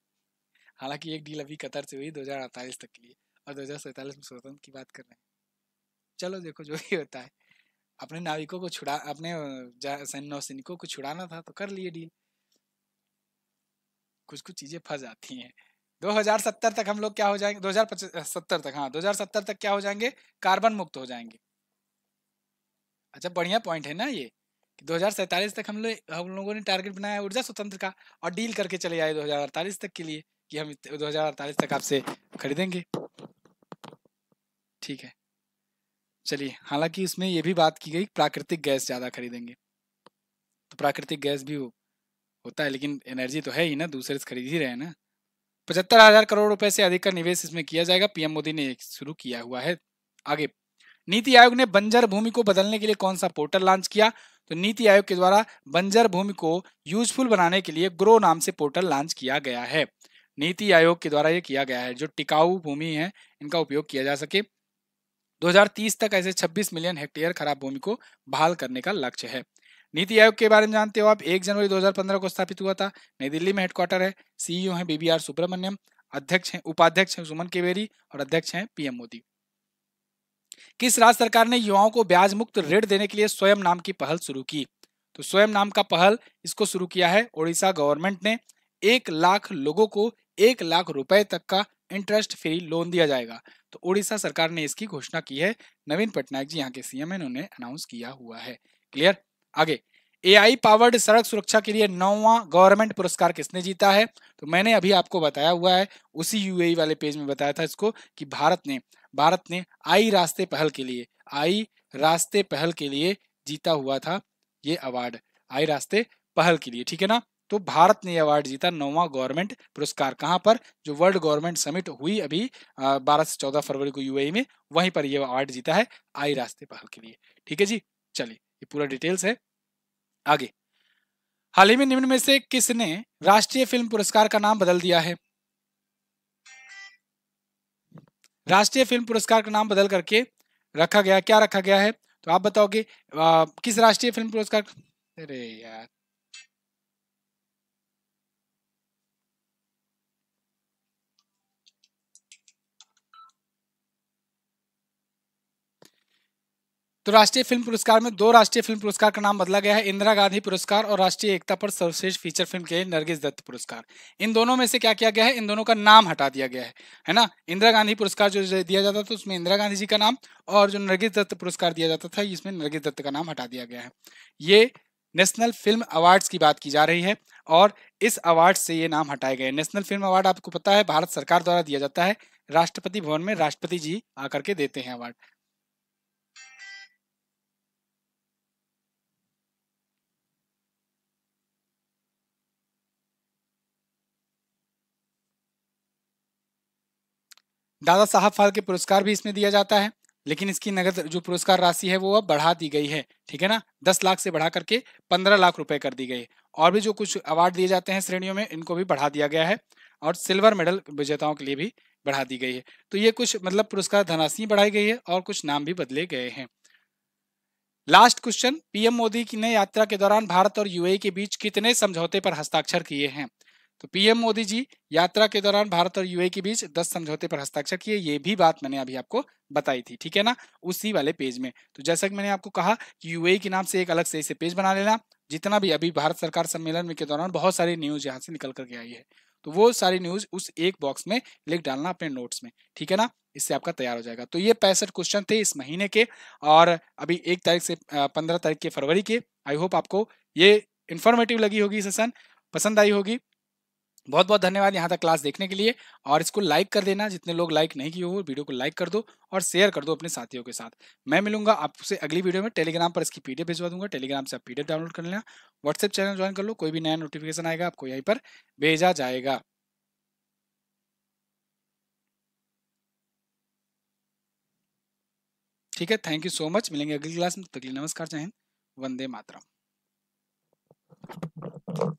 हालांकि एक डील अभी कतर से हुई दो हजार अड़तालीस तक के लिए और दो हज़ार सैतालीस में स्वतंत्र की बात कर रहे हैं चलो देखो जो भी होता है अपने नाविकों को छुड़ा अपने नौसैनिकों को छुड़ाना था तो कर लिए डील कुछ कुछ चीज़ें फंस जाती हैं 2070 तक हम लोग क्या हो जाएंगे 2070 तक हाँ 2070 तक क्या हो जाएंगे कार्बन मुक्त हो जाएंगे अच्छा बढ़िया पॉइंट है ना ये कि दो तक हम लोग हम लोगों ने टारगेट बनाया ऊर्जा स्वतंत्र का और डील करके चले आए दो तक के लिए कि हम दो तक आपसे खरीदेंगे ठीक है चलिए हालांकि इसमें यह भी बात की गई प्राकृतिक गैस ज़्यादा खरीदेंगे तो प्राकृतिक गैस भी हो, होता है लेकिन एनर्जी तो है ही ना दूसरे से खरीद ही रहे ना पचहत्तर हजार करोड़ रुपए से अधिक का निवेश इसमें किया जाएगा पीएम मोदी ने शुरू किया हुआ है आगे नीति आयोग ने बंजर भूमि को बदलने के लिए कौन सा पोर्टल लॉन्च किया तो नीति आयोग के द्वारा बंजर भूमि को यूजफुल बनाने के लिए ग्रो नाम से पोर्टल लॉन्च किया गया है नीति आयोग के द्वारा यह किया गया है जो टिकाऊ भूमि है इनका उपयोग किया जा सके 2030 तक ऐसे 26 मिलियन हेक्टेयर खराब भूमि को बहाल करने का लक्ष्य है नीति आयोग के बारे में जानते हो आप 1 जनवरी 2015 को स्थापित हुआ था नई दिल्ली में हेडक्वार्टर है सीईओ e हैं बीबीआर सुब्रमण्यम अध्यक्ष हैं उपाध्यक्ष हैं सुमन केवेरी और अध्यक्ष हैं पीएम मोदी किस राज्य सरकार ने युवाओं को ब्याज मुक्त ऋण देने के लिए स्वयं नाम की पहल शुरू की तो स्वयं नाम का पहल इसको शुरू किया है ओडिशा गवर्नमेंट ने एक लाख लोगों को एक लाख रुपए तक का इंटरेस्ट फ्री लोन दिया जाएगा तो उड़ीसा सरकार ने इसकी घोषणा की है नवीन पटनायक जी यहाँ के सीएम है उन्होंने अनाउंस किया हुआ है क्लियर आगे एआई पावर्ड सड़क सुरक्षा के लिए नौवा गवर्नमेंट पुरस्कार किसने जीता है तो मैंने अभी आपको बताया हुआ है उसी यूएई e वाले पेज में बताया था इसको कि भारत ने भारत ने आई रास्ते पहल के लिए आई रास्ते पहल के लिए जीता हुआ था ये अवार्ड आई रास्ते पहल के लिए ठीक है ना तो भारत ने अवार्ड जीता नौवा गवर्नमेंट पुरस्कार कहां पर जो वर्ल्ड गवर्नमेंट समिट हुई अभी बारह से चौदह फरवरी को यूएई e में वहीं पर यह अवार्ड जीता है आई रास्ते पहल के लिए ठीक है जी चलिए ये पूरा डिटेल्स है आगे हाल ही में निम्न में से किसने राष्ट्रीय फिल्म पुरस्कार का नाम बदल दिया है राष्ट्रीय फिल्म पुरस्कार का नाम बदल करके रखा गया क्या रखा गया है तो आप बताओगे किस राष्ट्रीय फिल्म पुरस्कार अरे यार तो राष्ट्रीय फिल्म पुरस्कार में दो राष्ट्रीय फिल्म पुरस्कार का नाम बदला गया है इंदिरा गांधी पुरस्कार और राष्ट्रीय एकता पर सर्वश्रेष्ठ फीचर फिल्म के लिए नरगिस दत्त पुरस्कार इन दोनों में से क्या किया गया है इन दोनों का नाम हटा दिया गया है है ना इंदिरा गांधी पुरस्कार जो दिया जाता था उसमें इंदिरा गांधी जी का नाम और जो नरगिस दत्त पुरस्कार दिया जाता था इसमें नरगिस दत्त का नाम हटा दिया गया है ये नेशनल फिल्म अवार्ड्स की बात की जा रही है और इस अवार्ड से ये नाम हटाए गए नेशनल फिल्म अवार्ड आपको पता है भारत सरकार द्वारा दिया जाता है राष्ट्रपति भवन में राष्ट्रपति जी आकर के देते हैं अवार्ड दादा साहब फाल्के पुरस्कार भी इसमें दिया जाता है लेकिन इसकी नगद जो पुरस्कार राशि है वो अब बढ़ा दी गई है ठीक है ना दस लाख से बढ़ा करके पंद्रह लाख रुपए कर दी गई है और भी जो कुछ अवार्ड दिए जाते हैं श्रेणियों में इनको भी बढ़ा दिया गया है और सिल्वर मेडल विजेताओं के लिए भी बढ़ा दी गई है तो ये कुछ मतलब पुरस्कार धनराशि बढ़ाई गई है और कुछ नाम भी बदले गए हैं लास्ट क्वेश्चन पीएम मोदी की ने यात्रा के दौरान भारत और यूएई e के बीच कितने समझौते पर हस्ताक्षर किए हैं तो पीएम मोदी जी यात्रा के दौरान भारत और यूए के बीच 10 समझौते पर हस्ताक्षर किए ये भी बात मैंने अभी आपको बताई थी ठीक है ना उसी वाले पेज में तो जैसा कि मैंने आपको कहा कि यूए के नाम से एक अलग से इसे पेज बना लेना जितना भी अभी भारत सरकार सम्मेलन के दौरान बहुत सारी न्यूज यहाँ से निकल करके आई है तो वो सारी न्यूज उस एक बॉक्स में लिख डालना अपने नोट्स में ठीक है ना इससे आपका तैयार हो जाएगा तो ये पैंसठ क्वेश्चन थे इस महीने के और अभी एक तारीख से पंद्रह तारीख के फरवरी के आई होप आपको ये इन्फॉर्मेटिव लगी होगी सेशन पसंद आई होगी बहुत बहुत धन्यवाद यहाँ तक क्लास देखने के लिए और इसको लाइक कर देना जितने लोग लाइक नहीं किए हो वीडियो को लाइक कर दो और शेयर कर दो अपने साथियों के साथ मैं मिलूंगा आपसे अगली वीडियो में टेलीग्राम पर इसकी पीडीएफ भेजवा दूंगा टेलीग्राम से आप पीडीएफ डाउनलोड कर लेना व्हाट्सएप चैनल ज्वाइन कर लो कोई भी नया नोटिफिकेशन आएगा आपको यहीं पर भेजा जाएगा ठीक है थैंक यू सो मच मिलेंगे अगली क्लास में तकली नमस्कार जय हिंद वंदे मातरम